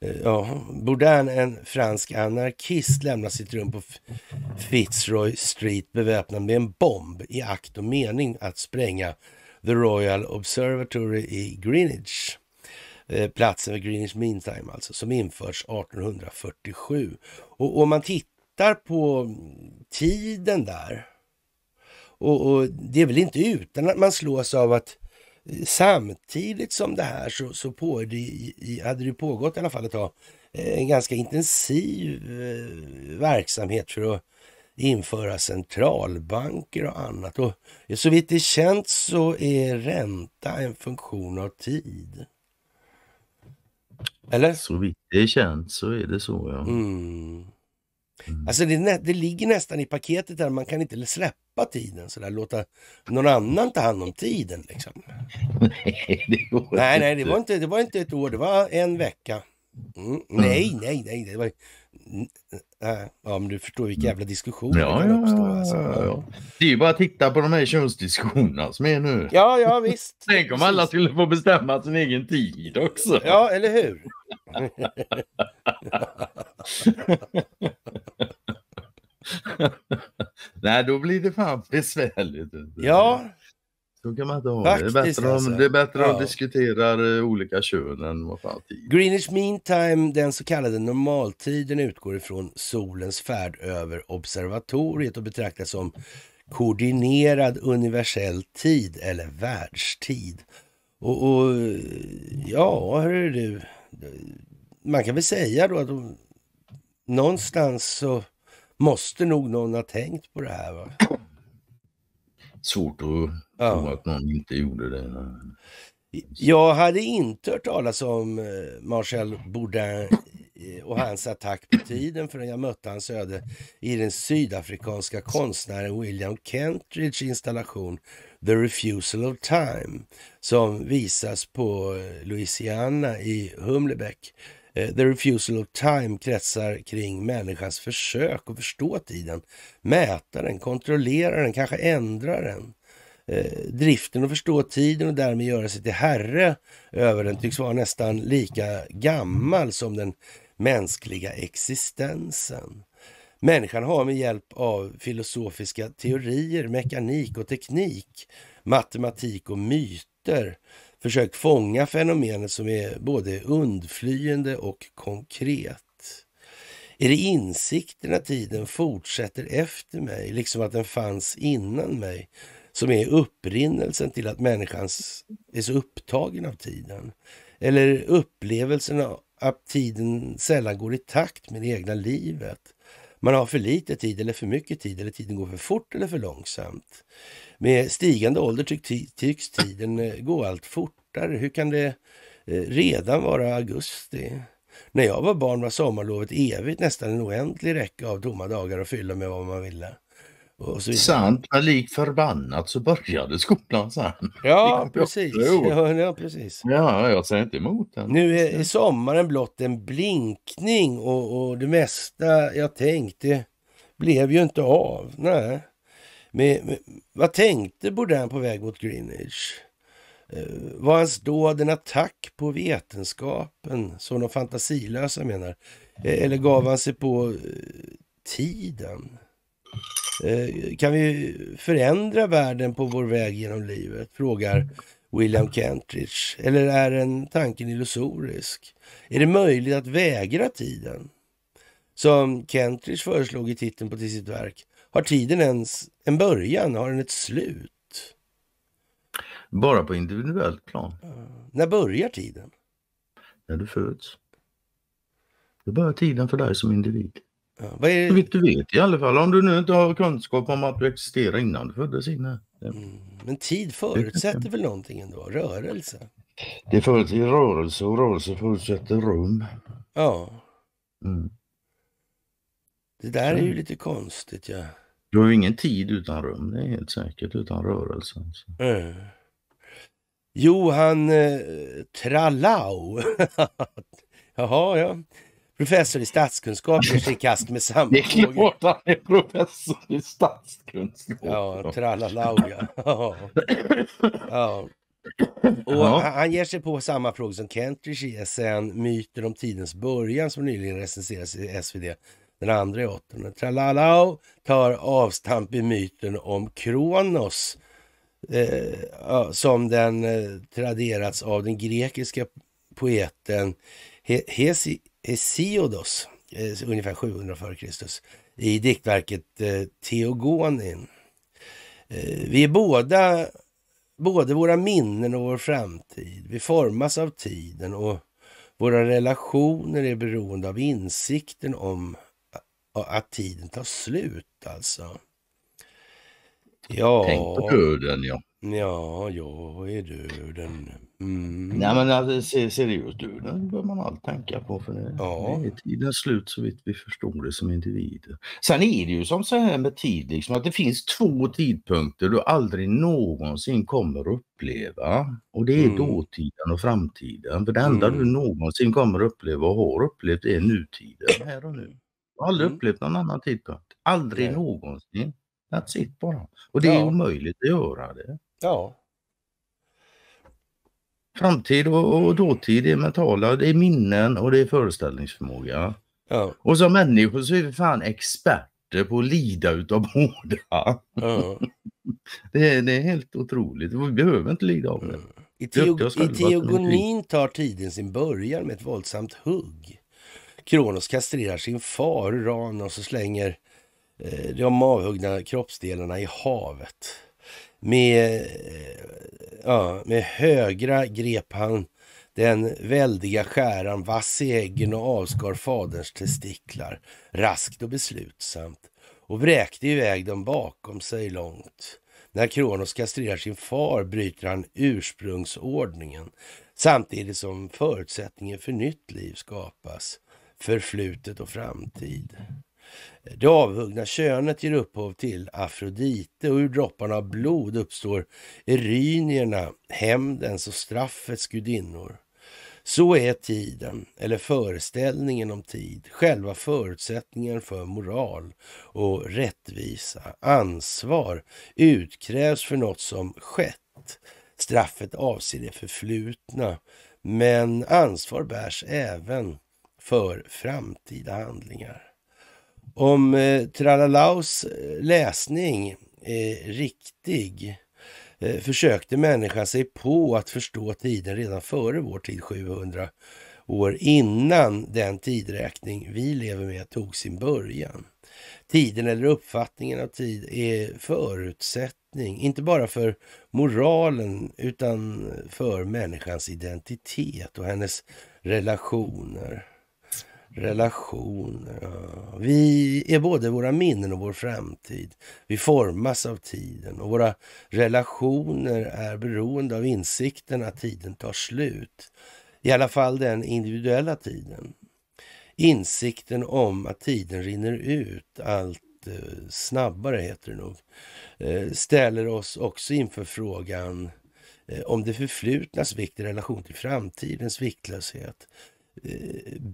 Eh, ja, Bourdin, en fransk anarkist, lämnar sitt rum på Fitzroy Street beväpnad med en bomb i akt och mening att spränga The Royal Observatory i Greenwich. Eh, platsen vid Greenwich Mean Time alltså, som införs 1847. Och om man tittar på tiden där, och, och, det är väl inte utan att man slås av att eh, samtidigt som det här så, så på, det, hade det pågått i alla fall ett tag, eh, en ganska intensiv verksamhet för att införa centralbanker och annat. Och så vitt det är känt så är ränta en funktion av tid. Eller? Så vitt det är känt så är det så ja. Mm. Mm. Alltså det, det, ligger nästan i paketet där, man kan inte släppa tiden sådär, låta någon annan ta hand om tiden liksom. nej, det går nej, nej, det var inte. Det var inte ett år, det var en vecka. Mm. Nej, nej, nej, det var Äh, ja, men du förstår vilka mm. jävla diskussioner ja, det kan ja, uppstå. Alltså. Ja, ja. Det är ju bara att titta på de här könsdiskussionerna som är nu. Ja, ja visst. Tänk om alla skulle få bestämma sin egen tid också. Ja, eller hur? Nej, då blir det fan besvärligt. Ja, så kan man inte ha Faktiskt, alltså. det. Är bättre alltså. om, det är bättre ja. att diskutera eh, olika kön än vad fan tid. Greenwich mean time, den så kallade normaltiden, utgår ifrån solens färd över observatoriet och betraktas som koordinerad universell tid eller världstid. Och, och ja, hörru du. Man kan väl säga då att de, någonstans så måste nog någon ha tänkt på det här. Va? Svårt att Ja. Och att någon inte gjorde det. Jag hade inte hört talas om eh, Marcel Bourdain eh, och hans attack på tiden förrän jag mötte hans öde i den sydafrikanska konstnären William Kentridges installation The Refusal of Time som visas på eh, Louisiana i Humlebeck. The Refusal of Time kretsar kring människans försök att förstå tiden, mäta den, kontrollera den, kanske ändra den. Eh, driften att förstå tiden och därmed göra sig till herre över den tycks vara nästan lika gammal som den mänskliga existensen. Människan har med hjälp av filosofiska teorier, mekanik och teknik, matematik och myter försökt fånga fenomenet som är både undflyende och konkret. Är det insikten att tiden fortsätter efter mig, liksom att den fanns innan mig, som är upprinnelsen till att människan är så upptagen av tiden. Eller upplevelsen att tiden sällan går i takt med det egna livet. Man har för lite tid eller för mycket tid eller tiden går för fort eller för långsamt. Med stigande ålder tycks tiden eh, gå allt fortare. Hur kan det eh, redan vara augusti? När jag var barn var sommarlovet evigt, nästan en oändlig räcka av tomma dagar att fylla med vad man ville. Sant, men lik förbannat så började skolan sen. Ja, precis. Ja, ja, precis. Ja, jag säger inte emot den. Nu är, är sommaren blott en blinkning och, och det mesta jag tänkte blev ju inte av. Nej. Men, men, vad tänkte Bourdain på väg mot Greenwich? Eh, var hans dåd en attack på vetenskapen, som de fantasilösa menar? Eh, eller gav han sig på eh, tiden? Eh, kan vi förändra världen på vår väg genom livet? Frågar William Kentridge. Eller är den tanken illusorisk? Är det möjligt att vägra tiden? Som Kentridge föreslog i titeln på till sitt verk. Har tiden ens en början? Har den ett slut? Bara på individuellt plan. Eh, när börjar tiden? När du föds. Då börjar tiden för dig som individ vad är... Vilket du vet i alla fall, om du nu inte har kunskap om att du existerar innan du föddes inne. Mm. Men tid förutsätter väl någonting ändå? Rörelse? Det förutsätter rörelse och rörelse förutsätter rum. Ja. Mm. Det där är ju lite konstigt ja. Du har ju ingen tid utan rum, det är helt säkert, utan rörelse. Mm. Johan eh, Trallau. Jaha, ja professor i statskunskap ger sig i kast med samma Det är klart han är professor i statskunskap. Ja, tralala ja. ja. Och Han ger sig på samma fråga som Kentrich i SN, Myter om tidens början som nyligen recenserades i SvD den andra i åttonde. Tralalao tar avstamp i myten om Kronos eh, som den eh, traderats av den grekiska poeten He Hesi Hesiodos, eh, eh, ungefär 700 f.Kr. i diktverket eh, Theogonin. Vi är båda, både våra minnen och vår framtid. Vi formas av tiden och våra relationer är beroende av insikten om att tiden tar slut alltså. Ja. Tänk på döden ja. Ja, jag är döden. Mm. Nej men alltså, seriöst, döden bör man allt tänka på för det, ja. det är tidens slut så vitt vi förstår det som individer. Sen är det ju som så här med tid, liksom, att det finns två tidpunkter du aldrig någonsin kommer att uppleva. Och det är mm. dåtiden och framtiden. För det enda mm. du någonsin kommer att uppleva och har upplevt är nutiden, här och nu. Du har aldrig mm. upplevt någon annan tidpunkt. Aldrig Nej. någonsin. That's it bara. Och det är omöjligt att göra det. Ja. Framtid och, och dåtid, det är mentala, det är minnen och det är föreställningsförmåga. Ja. Och som människor så är vi fan experter på att lida utav båda. Ja. det, är, det är helt otroligt. Vi behöver inte lida av det. I, teog I teogonin tar tiden sin början med ett våldsamt hugg. Kronos kastrerar sin far Uran och så slänger eh, de avhuggna kroppsdelarna i havet. Med, eh, ja, med högra grep han den väldiga skäran vass i äggen och avskar faderns testiklar raskt och beslutsamt och vräkte iväg dem bakom sig långt. När Kronos kastrerar sin far bryter han ursprungsordningen samtidigt som förutsättningen för nytt liv skapas, förflutet och framtid. Det avhuggna könet ger upphov till Afrodite och ur dropparna av blod uppstår erynierna, hämndens och straffets gudinnor. Så är tiden, eller föreställningen om tid, själva förutsättningen för moral och rättvisa. Ansvar utkrävs för något som skett. Straffet avser det förflutna, men ansvar bärs även för framtida handlingar om eh, Tralalaus eh, läsning är riktig eh, försökte människan sig på att förstå tiden redan före vår tid 700 år innan den tidräkning vi lever med tog sin början. Tiden eller uppfattningen av tid är förutsättning, inte bara för moralen utan för människans identitet och hennes relationer relationer. Ja. Vi är både våra minnen och vår framtid. Vi formas av tiden och våra relationer är beroende av insikten att tiden tar slut. I alla fall den individuella tiden. Insikten om att tiden rinner ut allt eh, snabbare, heter det nog, eh, ställer oss också inför frågan eh, om det förflutnas vikt i relation till framtidens viktlöshet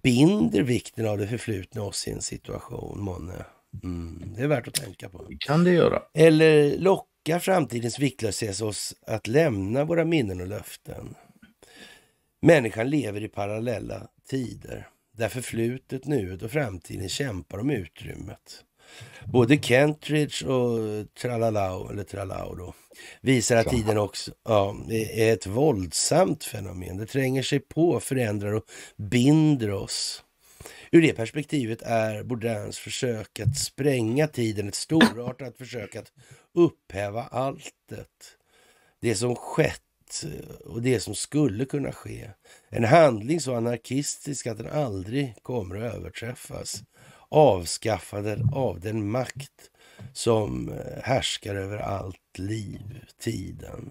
binder vikten av det förflutna oss i en situation, månne? Mm, det är värt att tänka på. kan det göra. Eller lockar framtidens viktlöshet oss att lämna våra minnen och löften? Människan lever i parallella tider där förflutet, nuet och framtiden kämpar om utrymmet både Kentridge och Tralalao eller Tralau då, visar att tiden också ja, är ett våldsamt fenomen. Det tränger sig på, förändrar och binder oss. Ur det perspektivet är Bourdins försök att spränga tiden ett storartat försök att upphäva alltet. Det som skett eh, och det som skulle kunna ske. En handling så anarkistisk att den aldrig kommer att överträffas avskaffade av den makt som eh, härskar över allt liv, tiden.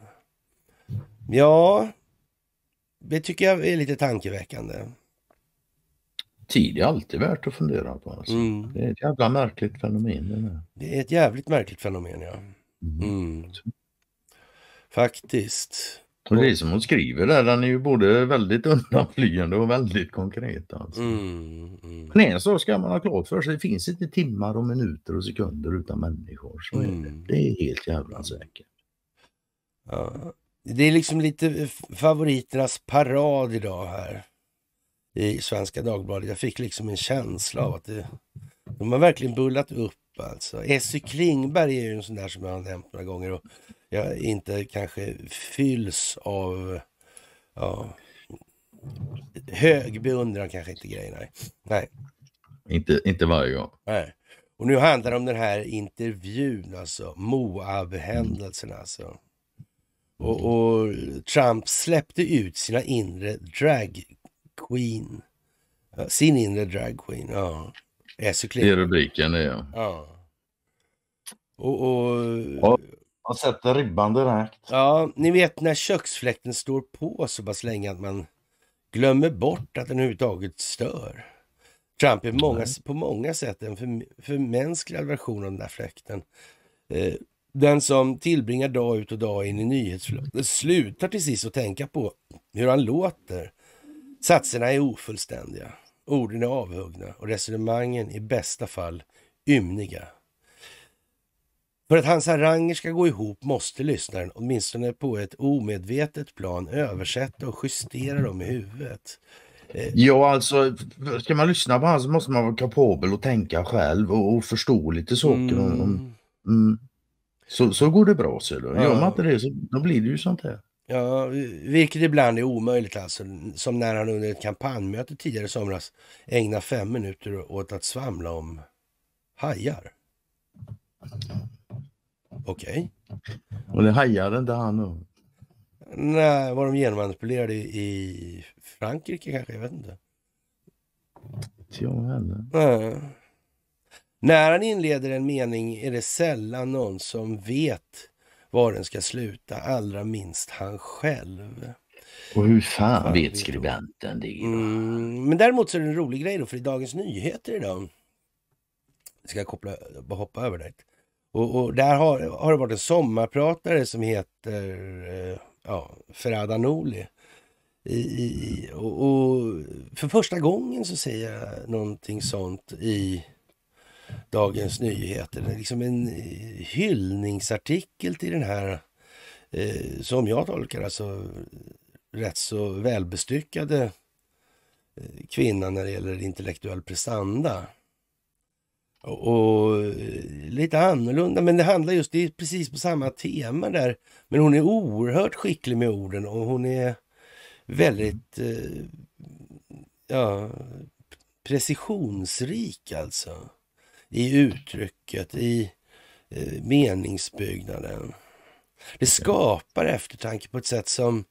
Ja, det tycker jag är lite tankeväckande. Tid är alltid värt att fundera på. Alltså. Mm. Det är ett jävla märkligt fenomen. Det, det är ett jävligt märkligt fenomen, ja. Mm. mm. Faktiskt. Och det är som hon skriver där, den är ju både väldigt undanflyende och väldigt konkret. Alltså. Mm, mm. Men en sak ska man ha klart för sig, det finns inte timmar och minuter och sekunder utan människor. Så mm. är det. Mm. det. är helt jävla mm. säkert. Ja. Det är liksom lite favoriternas parad idag här i Svenska Dagbladet. Jag fick liksom en känsla av att det, de har verkligen bullat upp alltså. Essy Klingberg är ju en sån där som jag har nämnt några gånger. Och jag inte kanske fylls av ja, hög beundran kanske inte grejen. Nej. nej. Inte, inte varje gång. Nej. Och nu handlar det om den här intervjun alltså, Moab-händelsen alltså. Och, och, Trump släppte ut sina inre drag queen. Sin inre drag queen, ja. Det är rubriken det ja. ja. Och, och, ja. Man sätter ribban direkt. Ja, ni vet när köksfläkten står på så pass länge att man glömmer bort att den överhuvudtaget stör. Trump är många, på många sätt en för, förmänskligad version av den där fläkten. Eh, den som tillbringar dag ut och dag in i nyhetsflödet slutar till sist att tänka på hur han låter. Satserna är ofullständiga, orden är avhuggna och resonemangen i bästa fall ymniga. För att hans haranger ska gå ihop måste lyssnaren, åtminstone på ett omedvetet plan, översätta och justera dem i huvudet. Eh, ja, alltså ska man lyssna på honom så måste man vara kapabel att tänka själv och, och förstå lite saker. Mm. mm. Så, så går det bra, ser du. Gör man inte det så då blir det ju sånt här. Ja, vilket ibland är omöjligt alltså. Som när han under ett kampanjmöte tidigare i somras ägnade fem minuter åt att svamla om hajar. Okej. Och det hajade inte han då? Nej, var de genmanipulerade i Frankrike kanske? Jag vet inte. Inte jag heller. När han inleder en mening är det sällan någon som vet var den ska sluta, allra minst han själv. Och hur fan, vet skribenten det? Mm, men däremot så är det en rolig grej då, för i Dagens Nyheter idag, Ska jag koppla, hoppa över det. Och, och, där har, har det varit en sommarpratare som heter eh, ja, Ferhad Anoli. I, i, och, och, för första gången så säger jag någonting sånt i Dagens Nyheter. Det är liksom en eh, hyllningsartikel till den här, eh, som jag tolkar alltså, rätt så välbestyckade eh, kvinnan när det gäller intellektuell prestanda och eh, lite annorlunda. Men det handlar just, det är precis på samma tema där. Men hon är oerhört skicklig med orden och hon är väldigt eh, ja, precisionsrik alltså. I uttrycket, i eh, meningsbyggnaden. Det skapar eftertanke på ett sätt som...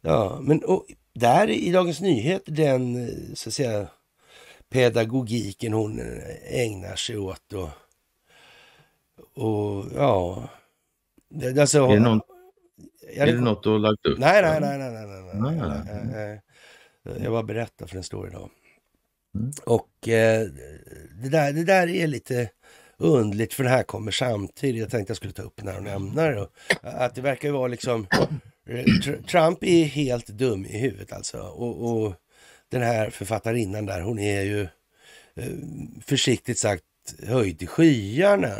Ja, men och, där i Dagens Nyheter, den eh, så att säga pedagogiken hon ägnar sig åt. Och, och ja... Alltså, är, det någon, är det något du har lagt upp? Nej, nej, nej. nej, nej, nej, nej, eh, eh, eh, Jag bara berättar för den står idag. Mm. Och det, där, det där är lite undligt för det här kommer samtidigt. Jag tänkte jag skulle ta upp när hon nämner det. Att det verkar ju vara liksom... Trump är helt dum i huvudet alltså. Och, och den här författarinnan där, hon är ju eh, försiktigt sagt höjd i skyarna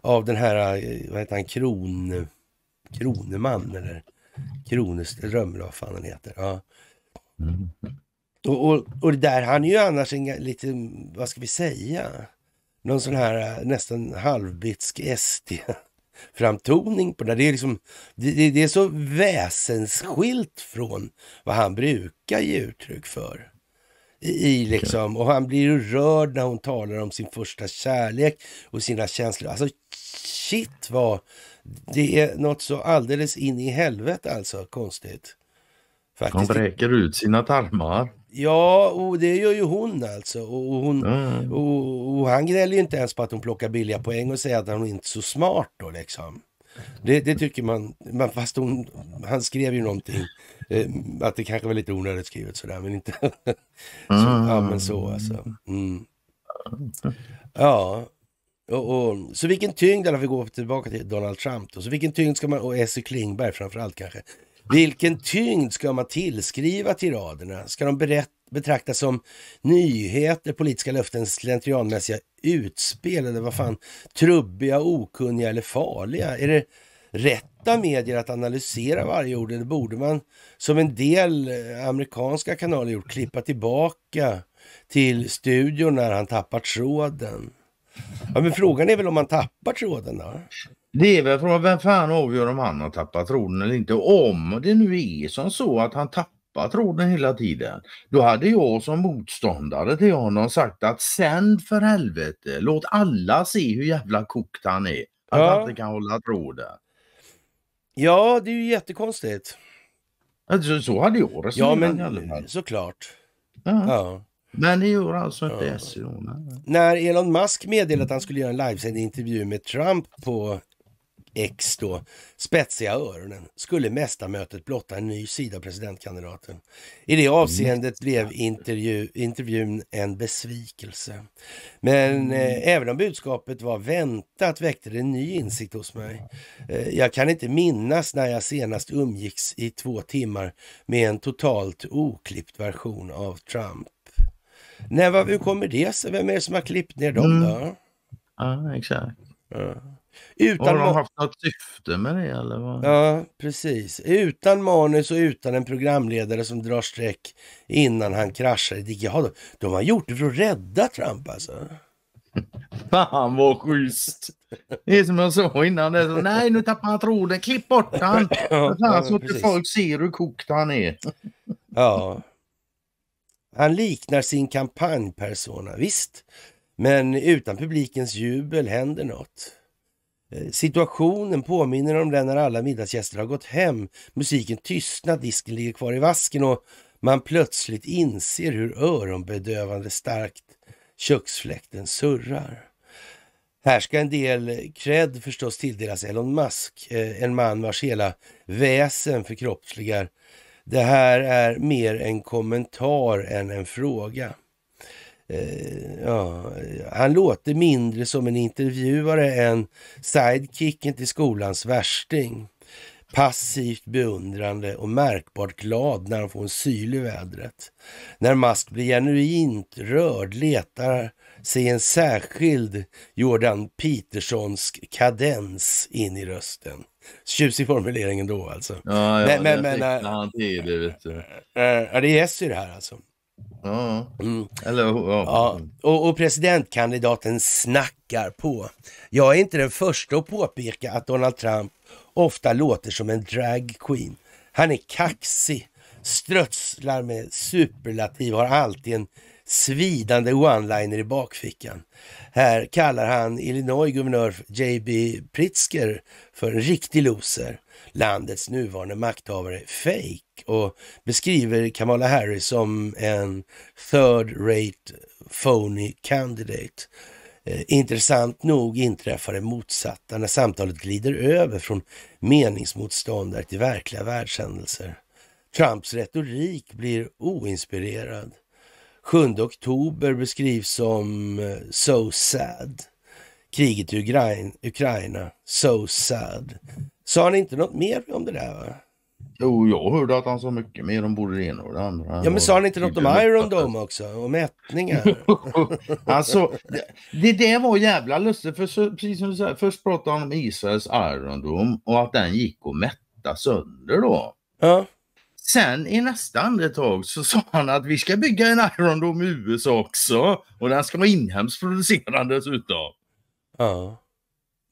av den här, eh, vad heter han, Kron, Kroneman eller Krones, Römle, vad fan han heter. Ja. Och, och, och det där, han är ju annars en lite, vad ska vi säga, någon sån här eh, nästan halvbitsk SD framtoning på den. Det är, liksom, det, det är så väsensskilt från vad han brukar ge uttryck för. I, liksom, och han blir rörd när hon talar om sin första kärlek och sina känslor. Alltså shit vad, det är något så alldeles in i helvete alltså, konstigt. Faktiskt. Han vräker ut sina tarmar. Ja, och det gör ju hon alltså. Och, hon, mm. och, och, han gnäller ju inte ens på att hon plockar billiga poäng och säger att hon inte är så smart då liksom. Det, det tycker man, man fast hon, han skrev ju någonting, eh, att det kanske var lite onödigt skrivet sådär, men inte... så, mm. Ja, men så alltså. Mm. mm. Ja, och, och, så vilken tyngd, eller vi går tillbaka till Donald Trump då, så vilken tyngd ska man, och Essie Klingberg framförallt kanske, vilken tyngd ska man tillskriva tiraderna? Ska de betraktas som nyheter, politiska löften, slentrianmässiga utspel eller vad fan, trubbiga, okunniga eller farliga? Är det rätta medier att analysera varje ord eller borde man, som en del eh, amerikanska kanaler gjort, klippa tillbaka till studion när han tappar tråden? Ja, men frågan är väl om han tappar tråden då? Det är väl från vem fan avgör om han har tappat tråden eller inte. Om det nu är som så att han tappar tråden hela tiden, då hade jag som motståndare till honom sagt att sänd för helvete, låt alla se hur jävla kokt han är. Att ja. han inte kan hålla tråden. Ja, det är ju jättekonstigt. Alltså, så hade jag resonerat ja, men, i alla fall. Såklart. Ja. ja. Men det gör alltså inte ja. SEO. När Elon Musk meddelade att han skulle göra en livesänd intervju med Trump på X då, spetsiga öronen, skulle mästarmötet blotta en ny sida av presidentkandidaten. I det avseendet blev intervju, intervjun en besvikelse. Men mm. eh, även om budskapet var väntat väckte det en ny insikt hos mig. Eh, jag kan inte minnas när jag senast umgicks i två timmar med en totalt oklippt version av Trump. Nej, vad, hur kommer det sig? Vem är det som har klippt ner dem mm. då? Mm. Ja, exakt. Ja. Utan har de haft något syfte med det eller? Vad? Ja, precis. Utan manus och utan en programledare som drar streck innan han kraschar. Ja, de har gjort det för att rädda Trump alltså. Fan vad schysst! Det är som jag sa innan. så, Nej, nu tappar han tråden. Klipp bort han! Ja, ja, så att folk ser hur kokt han är. Ja. Han liknar sin kampanjpersona, visst. Men utan publikens jubel händer något. Eh, situationen påminner om den när alla middagsgäster har gått hem, musiken tystnar, disken ligger kvar i vasken och man plötsligt inser hur öronbedövande starkt köksfläkten surrar. Här ska en del cred förstås tilldelas Elon Musk, eh, en man vars hela väsen förkroppsligar. Det här är mer en kommentar än en fråga. Eh, ja, han låter mindre som en intervjuare än sidekicken till skolans värsting. Passivt beundrande och märkbart glad när han får en syl i vädret. När Musk blir genuint rörd letar sig en särskild Jordan Petersonsk kadens in i rösten. Tjusig formulering ändå alltså. Ja, ja men, men, det men, men, eh, han till det, vet du. Äh, eh, ja, det är Jesse det här alltså. Mm. eller ja. Och, och, presidentkandidaten snackar på. Jag är inte den första att påpeka att Donald Trump ofta låter som en dragqueen. Han är kaxig, strötslar med superlativ, har alltid en svidande one-liner i bakfickan. Här kallar han Illinois guvernör J.B. Pritzker för en riktig loser landets nuvarande makthavare fake och beskriver Kamala Harris som en third rate phony candidate. Eh, intressant nog inträffar det motsatta när samtalet glider över från meningsmotståndare till verkliga världshändelser. Trumps retorik blir oinspirerad. 7 oktober beskrivs som eh, so sad. Kriget i Ukraina, so sad. Sa han inte något mer om det där? Va? Jo, jag hörde att han sa mycket mer om både det ena och det andra. Ja, men sa han inte något om typ Iron Dome också? Och mätningar? alltså, det, det där var jävla lustigt. För så, precis som du säger, först pratade han om Israels Iron Dome och att den gick att mätta sönder då. Ja. Sen i nästa andetag så sa han att vi ska bygga en Iron Dome i USA också. Och den ska vara inhemskt producerad dessutom. Ja.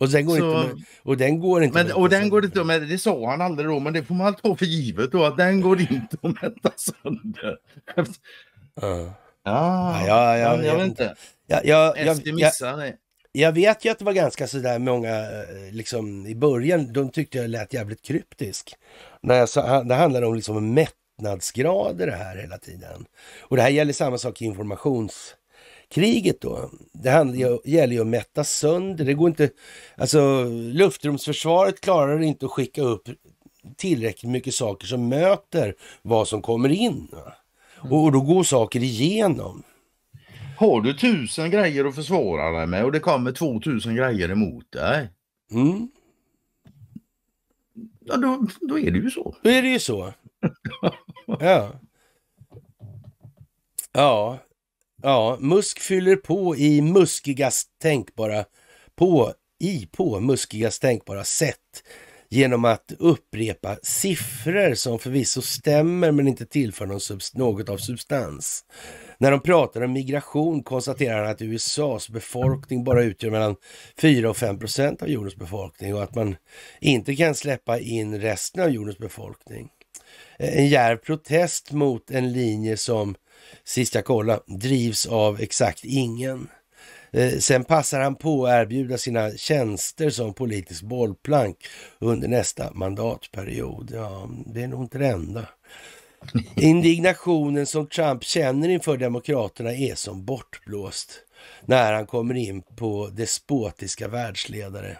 Och den går så, inte med, Och den går inte men, Och den går inte att mäta, det sa han aldrig då, men det får man ta för givet då, att den går inte att mäta sönder. Ja, jag, vet inte. Jag, jag, jag, jag, vet ju att det var ganska sådär många, eh, liksom i början, de tyckte jag lät jävligt kryptisk. När jag sa, det handlade om liksom mättnadsgrader det här hela tiden. Och det här gäller samma sak i informations kriget då. Det handlar, mm. gäller ju att mätta sönder. Det går inte, alltså luftrumsförsvaret klarar inte att skicka upp tillräckligt mycket saker som möter vad som kommer in. Mm. Och, och då går saker igenom. Har du tusen grejer att försvara dig med och det kommer två tusen grejer emot dig. Mm. Ja, då, då är det ju så. Då är det ju så. ja. Ja, Ja, Musk fyller på i muskigast tänkbara, på, i på muskigast tänkbara sätt genom att upprepa siffror som förvisso stämmer men inte tillför något av substans. När de pratar om migration konstaterar han att USAs befolkning bara utgör mellan 4 och 5 procent av jordens befolkning och att man inte kan släppa in resten av jordens befolkning. En djärv protest mot en linje som sist jag kollade, drivs av exakt ingen. Eh, sen passar han på att erbjuda sina tjänster som politisk bollplank under nästa mandatperiod. Ja, det är nog inte det enda. Indignationen som Trump känner inför Demokraterna är som bortblåst när han kommer in på despotiska världsledare.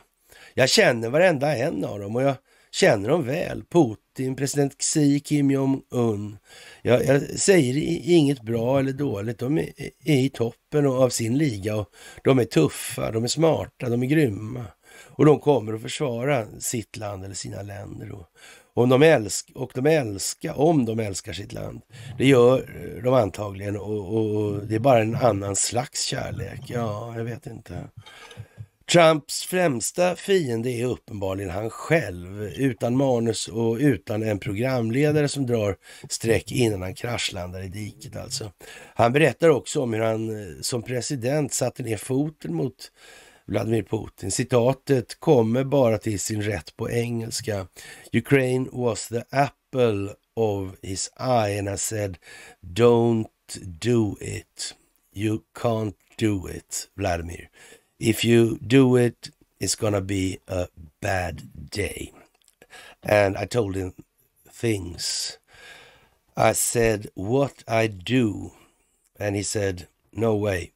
Jag känner varenda en av dem och jag känner dem väl. Putin Putin, president Xi, Kim Jong-Un. Jag, jag säger inget bra eller dåligt. De är, är i toppen av sin liga och de är tuffa, de är smarta, de är grymma. Och de kommer att försvara sitt land eller sina länder. Och, om de älsk, och de älskar, om de älskar sitt land, det gör de antagligen och, och, och det är bara en annan slags kärlek. Ja, jag vet inte. Trumps främsta fiende är uppenbarligen han själv, utan manus och utan en programledare som drar streck innan han kraschlandar i diket alltså. Han berättar också om hur han eh, som president satte ner foten mot Vladimir Putin. Citatet kommer bara till sin rätt på engelska. Ukraine was the apple of his eye and I said don't do it. You can't do it, Vladimir. if you do it, it's going to be a bad day. And I told him things. I said, What I do. And he said, No way.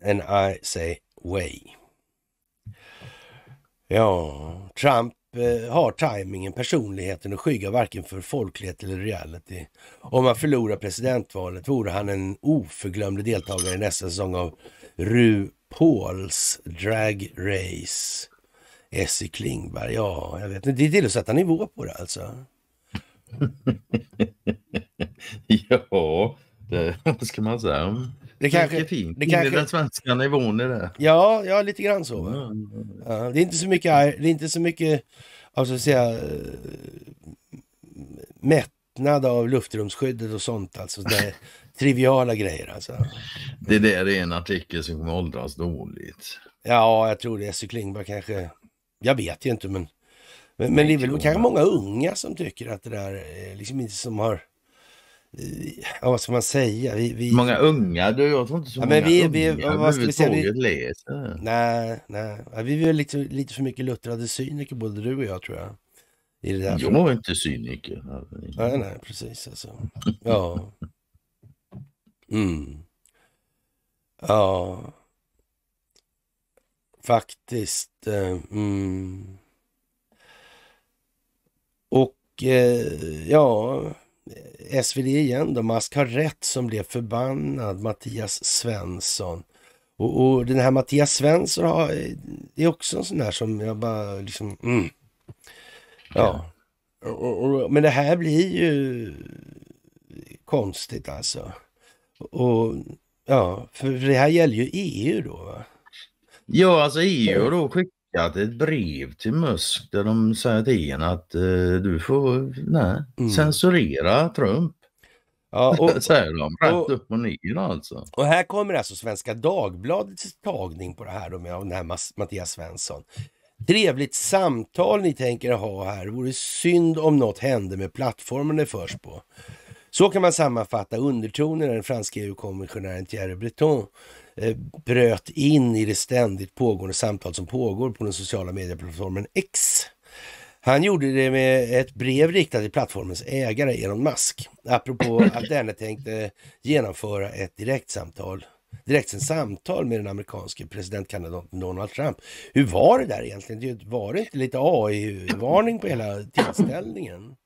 And I say, Way. Ja, Trump eh, har tajmingen, personligheten och skyggar varken för folklighet eller reality. Om han förlorar presidentvalet vore han en oförglömlig deltagare i nästa säsong av Ru Pauls Drag Race. Essie Klingberg, ja, jag vet inte. Det är till att sätta nivå på det alltså. ja, det, ska man säga? Det kanske, är fint. Det kanske... den svenska nivån i det. Ja, ja lite grann så. Mm. Ja, det är inte så mycket, det är inte så mycket alltså, säga, eh, mättnad av luftrumsskyddet och sånt alltså. Det, triviala grejer alltså. Det där är en artikel som kommer åldras dåligt. Ja, jag tror det. Essy Klingberg kanske. Jag vet ju inte men. Men, men det är väl kanske många unga som tycker att det där liksom inte som har ja, vad ska man säga? Vi, vi... Många unga? Du, jag tror inte så ja, många vi, vi, unga vad ska vi säga? Vi... Nej, nej. vi är lite, lite för mycket luttrade cyniker, både du och jag tror jag. I det där jag är inte cyniker. Nej, nej, precis alltså. Ja. Mm. Ja, faktiskt. Eh, mm. Och eh, ja, SvD igen då. Mask har rätt som blev förbannad. Mattias Svensson. Och, och den här Mattias Svensson har, eh, är också en sån där som jag bara liksom... Mm. Ja. Och, och, men det här blir ju konstigt alltså. Och ja, för det här gäller ju EU då va? Ja, alltså EU har då skickat ett brev till Musk där de säger till henne att eh, du får nej, mm. censurera Trump. Ja, och, säger de, rätt upp och ner alltså. Och här kommer alltså Svenska Dagbladets tagning på det här då med den här Mattias Svensson. Trevligt samtal ni tänker ha här. Det vore synd om något hände med plattformen det förs på. Så kan man sammanfatta undertonen när den franska EU-kommissionären Thierry Breton eh, bröt in i det ständigt pågående samtal som pågår på den sociala medieplattformen X. Han gjorde det med ett brev riktat till plattformens ägare Elon Musk, apropå att denne tänkte genomföra ett direktsamtal direkt samtal med den amerikanske presidentkandidaten Donald Trump. Hur var det där egentligen? Det var det inte lite AI-varning på hela tillställningen?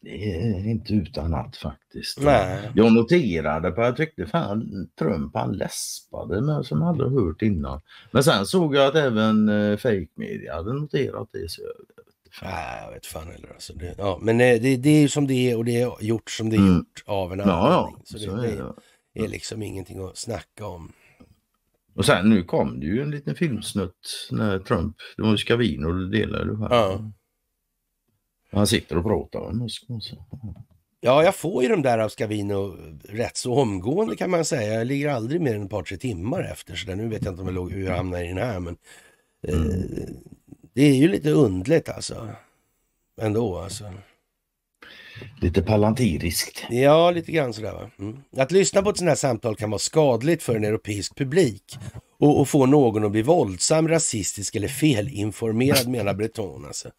Det är inte utan att faktiskt. Nej. Jag noterade på jag tyckte fan Trump han läspade men som jag aldrig hört innan. Men sen såg jag att även eh, fake media hade noterat det. Så jag, Nej, jag vet fan heller alltså. Det, ja, men eh, det, det är som det är och det är gjort som det är mm. gjort av en ja, anledning. Ja, så, så det, är, det. det är liksom ingenting att snacka om. Och sen nu kom det ju en liten filmsnutt när Trump, det var ju Scavino du delade. Det här. Ja. Han sitter och pratar med musklerna. Ja, jag får ju de där av äh, Scavino rätt så omgående kan man säga. Jag ligger aldrig mer än ett par tre timmar efter, så där, nu vet jag inte om jag låg, hur jag hamnar i den här. Men, eh, mm. eh, det är ju lite undligt alltså. Ändå alltså. Lite palantiriskt. Ja, lite grann sådär va. Mm. Att lyssna på ett sådant här samtal kan vara skadligt för en europeisk publik och, och få någon att bli våldsam, rasistisk eller felinformerad, menar Breton. Alltså.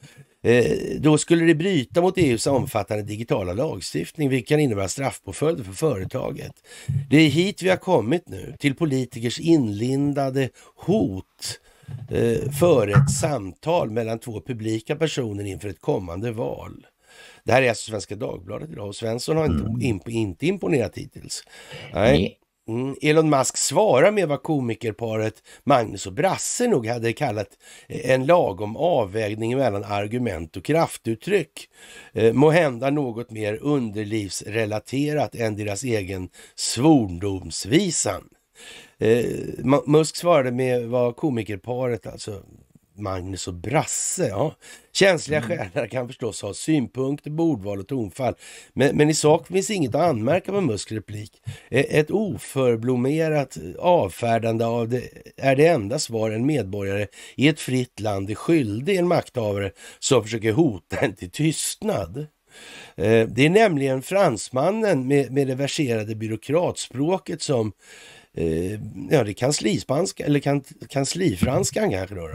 Eh, då skulle det bryta mot EUs omfattande digitala lagstiftning, vilket kan innebära straffpåföljder för företaget. Det är hit vi har kommit nu, till politikers inlindade hot eh, före ett samtal mellan två publika personer inför ett kommande val. Det här är alltså Svenska Dagbladet idag och Svensson har inte, mm. imp, inte imponerat hittills. Nej. Mm. Elon Musk svarar med vad komikerparet Magnus och Brasse nog hade kallat eh, en lagom avvägning mellan argument och kraftuttryck. Eh, Måhända något mer underlivsrelaterat än deras egen svordomsvisan. Eh, Musk svarade med vad komikerparet alltså Magnus och Brasse. Ja. Känsliga mm. själar kan förstås ha synpunkter bordval och tonfall. Men, men i sak finns inget att anmärka på Musks replik. E, ett oförblommerat avfärdande av det är det enda svar en medborgare i ett fritt land är skyldig en makthavare som försöker hota en till tystnad. E, det är nämligen fransmannen med, med det verserade byråkratspråket som e, ja, det är kanslispanska, eller kanslifranska kanske då.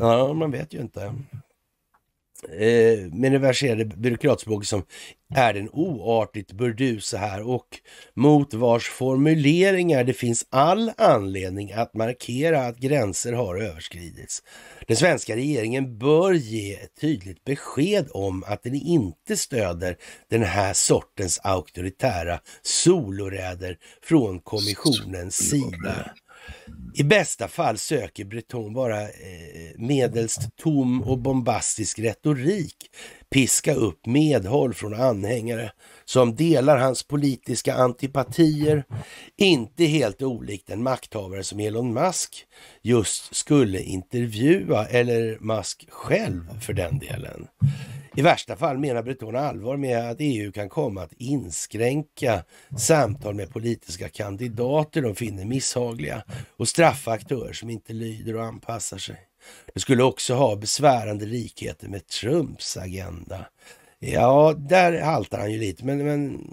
Ja, man vet ju inte. Eh, med det verserade byråkratspråket som är den oartigt burdusa här och mot vars formuleringar det finns all anledning att markera att gränser har överskridits. Den svenska regeringen bör ge ett tydligt besked om att den inte stöder den här sortens auktoritära soloräder från kommissionens sida. I bästa fall söker Breton bara eh, medelst tom och bombastisk retorik piska upp medhåll från anhängare som delar hans politiska antipatier, inte helt olikt en makthavare som Elon Musk just skulle intervjua, eller Musk själv för den delen. I värsta fall menar Breton allvar med att EU kan komma att inskränka samtal med politiska kandidater de finner misshagliga och straffa aktörer som inte lyder och anpassar sig. Det skulle också ha besvärande likheter med Trumps agenda Ja, där haltar han ju lite, men, men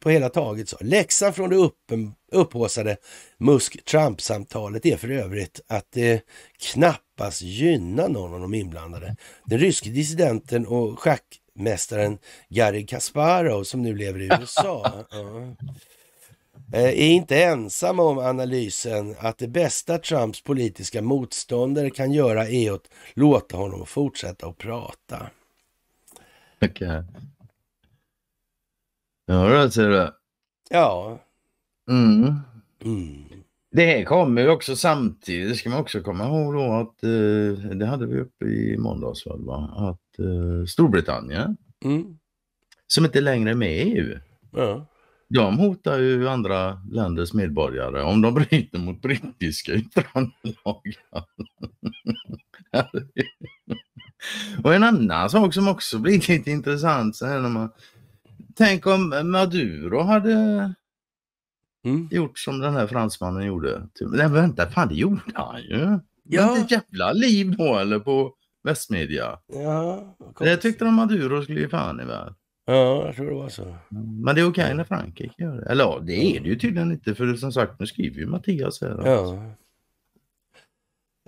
på hela taget så. Läxan från det uppen, upphåsade Musk-Trump-samtalet är för övrigt att det knappast gynnar någon av de inblandade. Den ryske dissidenten och schackmästaren Garry Kasparov som nu lever i USA. Ja eh, är inte ensam om analysen att det bästa Trumps politiska motståndare kan göra är att låta honom fortsätta att prata. Okej. Ja, då ser du. Ja. Mm. Mm. Det här kommer ju också samtidigt, det ska man också komma ihåg då att eh, det hade vi uppe i måndags, va? att eh, Storbritannien mm. som inte längre är med i EU. Ja. De hotar ju andra länders medborgare om de bryter mot brittiska yttrandelagar. Och en annan sak som också blir lite intressant så här när man Tänk om Maduro hade mm. gjort som den här fransmannen gjorde. Typ, Nej vänta, fan det gjorde han ju. Ja. Det jävla liv då eller på västmedia. Ja, det tyckte de Maduro skulle ge fan i världen. Ja, jag tror det var så. Men det är okej okay när Frankrike gör det. Eller ja, det är det ju tydligen inte för som sagt nu skriver ju Mattias här. Ja.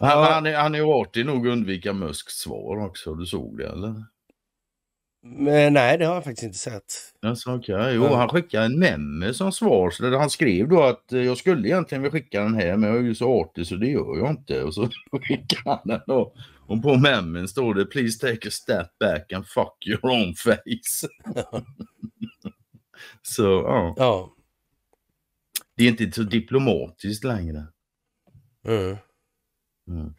Han, han, han är artig nog att undvika Musks svar också. Du såg det eller? Men, nej, det har jag faktiskt inte sett. Alltså, okay. Jo, ja. han skickade en memme som svar. Så han skrev då att eh, jag skulle egentligen vilja skicka den här men jag är ju så artig så det gör jag inte. Och så skickade han den då. Och på memmen står det “Please take a step back and fuck your own face”. Ja. så ja. ja. Det är inte så diplomatiskt längre. Mm. Mm.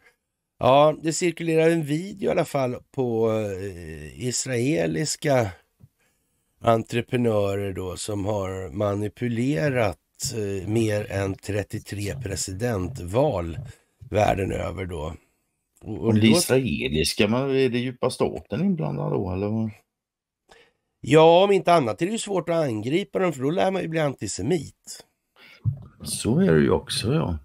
Ja, det cirkulerar en video i alla fall på eh, israeliska entreprenörer då som har manipulerat eh, mer än 33 presidentval världen över då. Och, och det israeliska, men är det djupa staten inblandad då eller? Ja, om inte annat är det ju svårt att angripa dem för då lär man ju bli antisemit. Så är det ju också ja.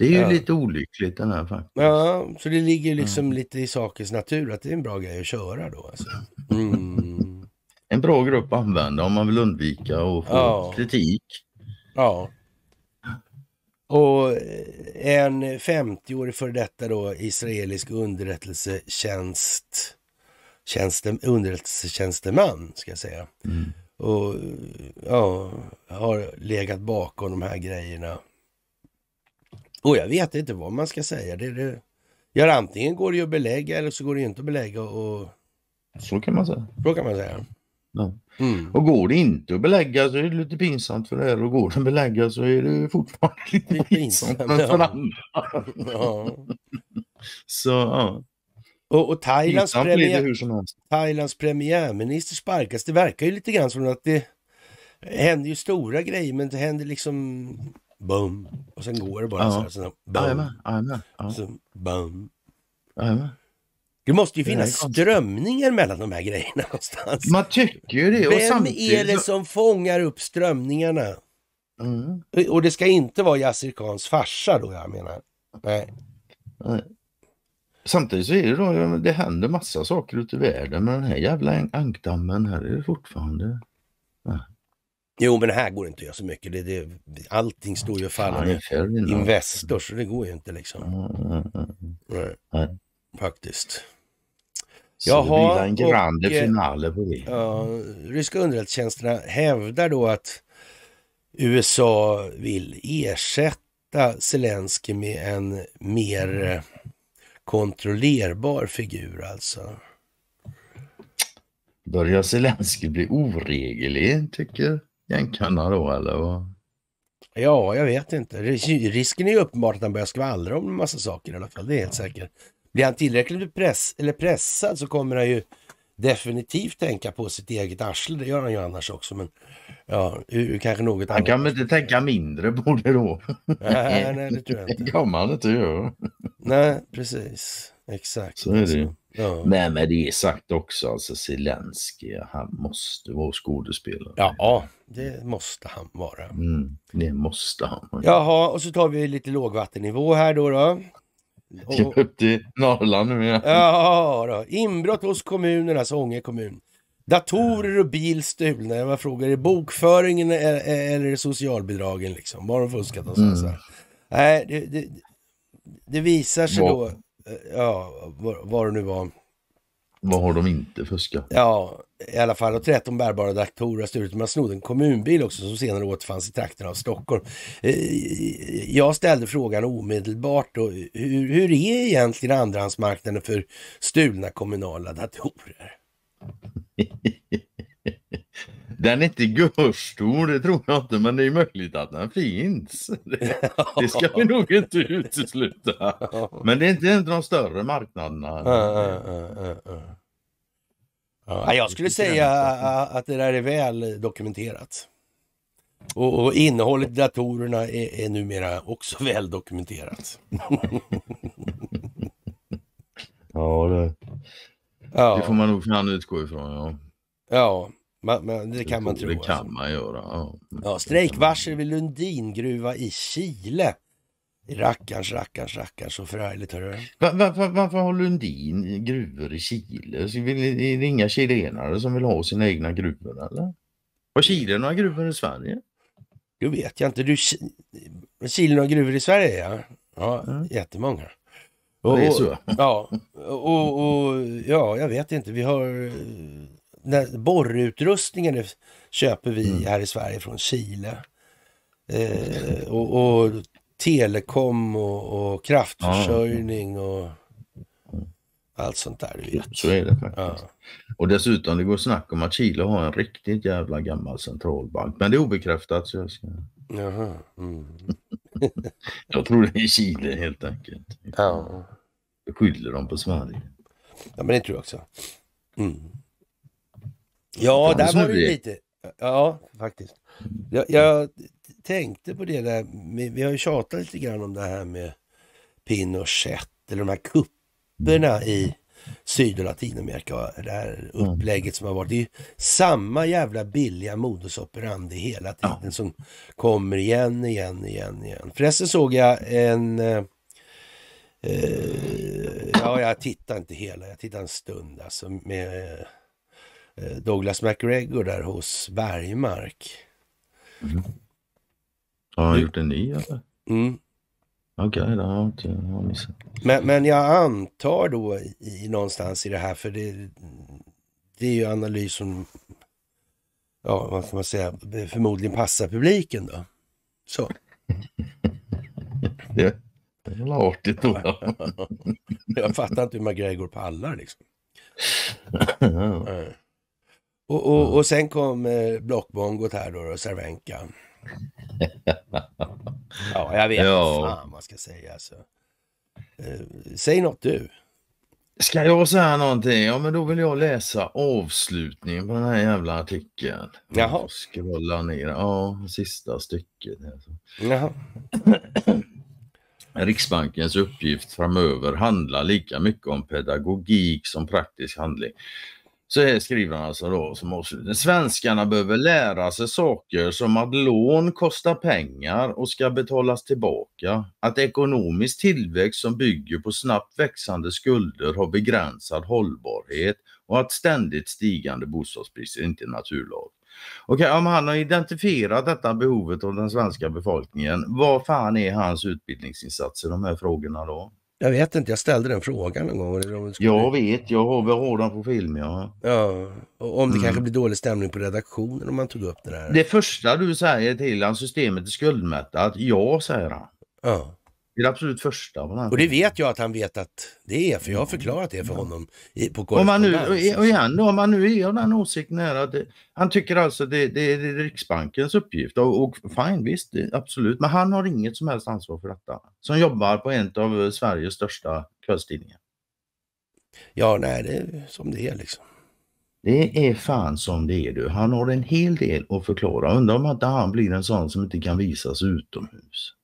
Det är ju ja. lite olyckligt den här faktiskt. Ja, så det ligger liksom mm. lite i sakens natur att det är en bra grej att köra då. Alltså. Mm. mm. en bra grupp att använda om man vill undvika och få ja. kritik. Ja. Och eh, en 50-årig före detta då israelisk underrättelsetjänst tjänstem, underrättelsetjänsteman ska jag säga. Mm. Och ja, har legat bakom de här grejerna. Och jag vet inte vad man ska säga. Det, det, ja, antingen går det ju att belägga eller så går det inte att belägga. Och... Så kan man säga. Så kan man säga. Ja. Mm. Och går det inte att belägga så är det lite pinsamt för det här och går det att belägga så är det fortfarande lite det pinsamt, pinsamt för andra. så ja. Och, och Thailands, premiär, Thailands premiärminister sparkas. Det verkar ju lite grann som att det händer ju stora grejer men det händer liksom bum. Och sen går det bara ja. så här. bum. Ja, ja, bum. det måste ju finnas strömningar mellan de här grejerna någonstans. Man tycker ju det. Vem samtidigt... är det som fångar upp strömningarna? Mm. Och det ska inte vara Yassir Khans farsa då, jag menar. Nej. Nej. Samtidigt så är det då, det händer massa saker ute i världen, men den här jävla ankdammen här är det fortfarande. Nej. Jo, men här går det inte att göra så mycket. Det, det, allting står ju och faller med Investor, så det går ju inte liksom. Mm, mm, mm, Nej. Nej. Faktiskt. Så Jaha, det blir en grande och, eh, finale på det. Ja, ryska underrättelsetjänsterna hävdar då att USA vill ersätta Zelensky med en mer eh, kontrollerbar figur alltså. Börjar Zelensky bli oregelig, tycker Jänkarna då eller? Ja, jag vet inte. Risken är ju uppenbart att han börjar skvallra om en massa saker i alla fall. Det är helt säkert. Blir han tillräckligt press, eller pressad så kommer han ju definitivt tänka på sitt eget arsle. Det gör han ju annars också. Men ja, kanske något annat. Han kan väl inte tänka mindre på det då? Nej, nej det tror jag inte. Det kan man inte göra. Nej, precis. Exakt. Så är det ju. Ja. Men med det sagt också, alltså Zelenskyj, han måste vara skådespelare. Ja, det måste han vara. Mm, det måste han. Jaha, och så tar vi lite lågvattennivå här då. då. Och... upp till Norrland nu igen. Ja, då. inbrott hos kommunerna, alltså Ånge kommun. Datorer och bil stulna. Jag frågar, är det bokföringen e-, e-, eller, socialbidragen liksom? Vad har de fuskat och mm. Nej, det, det, det, visar sig Bå. då ja, vad det nu var. Vad har de inte fuskat? Ja, i alla fall. Och 13 bärbara datorer har stulits. Man snodde en kommunbil också som senare återfanns i trakten av Stockholm. Eh, jag ställde frågan omedelbart då, hur, hur är egentligen andrahandsmarknaden för stulna kommunala datorer? Den är inte görstor, det tror jag inte, men det är möjligt att den finns. Det, det ska vi nog inte utesluta. Men det är inte en av de större marknaderna. Uh, uh, uh, ja, jag skulle säga att det där är väl dokumenterat. Och, och innehållet i datorerna är, är numera också väl dokumenterat. ja, det, det får man nog fan utgå ifrån. Ja. ja. Man, man, det kan det man tro. Det alltså. man göra. Ja, ja strejkvarsel vid Lundingruva i Chile. Rackarns, rackarns, rackarns så förargligt hörru. Var, varför, varför har Lundin gruvor i Chile? Är det inga chilenare som vill ha sina egna gruvor eller? Har Chile några gruvor i Sverige? Det vet jag inte. Du, Chile har gruvor i Sverige ja. Ja, mm. jättemånga. Och, det är så? Ja, och, och, och, ja, jag vet inte. Vi har när borrutrustningen köper vi mm. här i Sverige från Chile. Eh, och, och, telekom och, och kraftförsörjning och allt sånt där. Du vet. Så är det faktiskt. Ja. Och dessutom, det går snack om att Chile har en riktigt jävla gammal centralbank. Men det är obekräftat. Så jag, ska... Jaha, mm. jag tror det är Chile helt enkelt. Ja. skyller de på Sverige. Ja, men det tror jag också. Mm. Ja, där var det lite. Ja, faktiskt. Jag, jag, tänkte på det där. Vi har ju tjatat lite grann om det här med Pinochet eller de här kupperna i Syd och Latinamerika. Det här mm. upplägget som har varit. Det är ju samma jävla billiga modus operandi hela tiden ja. som kommer igen, igen, igen, igen. Förresten såg jag en... Eh, eh, ja, jag tittar inte hela. Jag tittar en stund alltså med... Eh, Douglas McGregor där hos Bergmark. Mm. Har han mm. gjort en ny eller? Mm. Okej, det har jag inte jag missat. Men, men jag antar då i, någonstans i det här, för det, det är ju analys som, ja vad ska man säga, förmodligen passar publiken då. Så. det, det är väl artigt då. jag fattar inte hur McGregor pallar liksom. Eh. Och, och, och sen kom eh, blockbongot här då, då Cervenka. ja, jag vet inte ja. fan man ska säga. Alltså. Eh, säg något du. Ska jag säga någonting? Ja, men då vill jag läsa avslutningen på den här jävla artikeln. Jaha. Och scrolla ner. Ja, sista stycket. Alltså. Jaha. Riksbankens uppgift framöver handlar lika mycket om pedagogik som praktisk handling. Så här skriver han alltså då som avslutning. Svenskarna behöver lära sig saker som att lån kostar pengar och ska betalas tillbaka. Att ekonomisk tillväxt som bygger på snabbt växande skulder har begränsad hållbarhet och att ständigt stigande bostadspriser inte är naturlag. Okej, om han har identifierat detta behovet av den svenska befolkningen, vad fan är hans utbildningsinsats i de här frågorna då? Jag vet inte, jag ställde den frågan en gång. Skulle... Jag vet, jag har, jag har den på film ja. Ja, och om det mm. kanske blir dålig stämning på redaktionen om man tog upp det här. Det första du säger till han systemet är skuldmättat. Ja, säger han. Ja. Det är det absolut första. Och det vet jag att han vet att det är, för jag har förklarat det för honom i, på om man, nu, och igen, om man nu är av den åsikten här att det, han tycker alltså det, det, är Riksbankens uppgift och, och fine, visst, absolut, men han har inget som helst ansvar för detta. Som jobbar på en av eh, Sveriges största kvällstidningar. Ja, nej, det är som det är liksom. Det är fan som det är du. Han har en hel del att förklara. Undrar om inte han blir en sån som inte kan visas utomhus.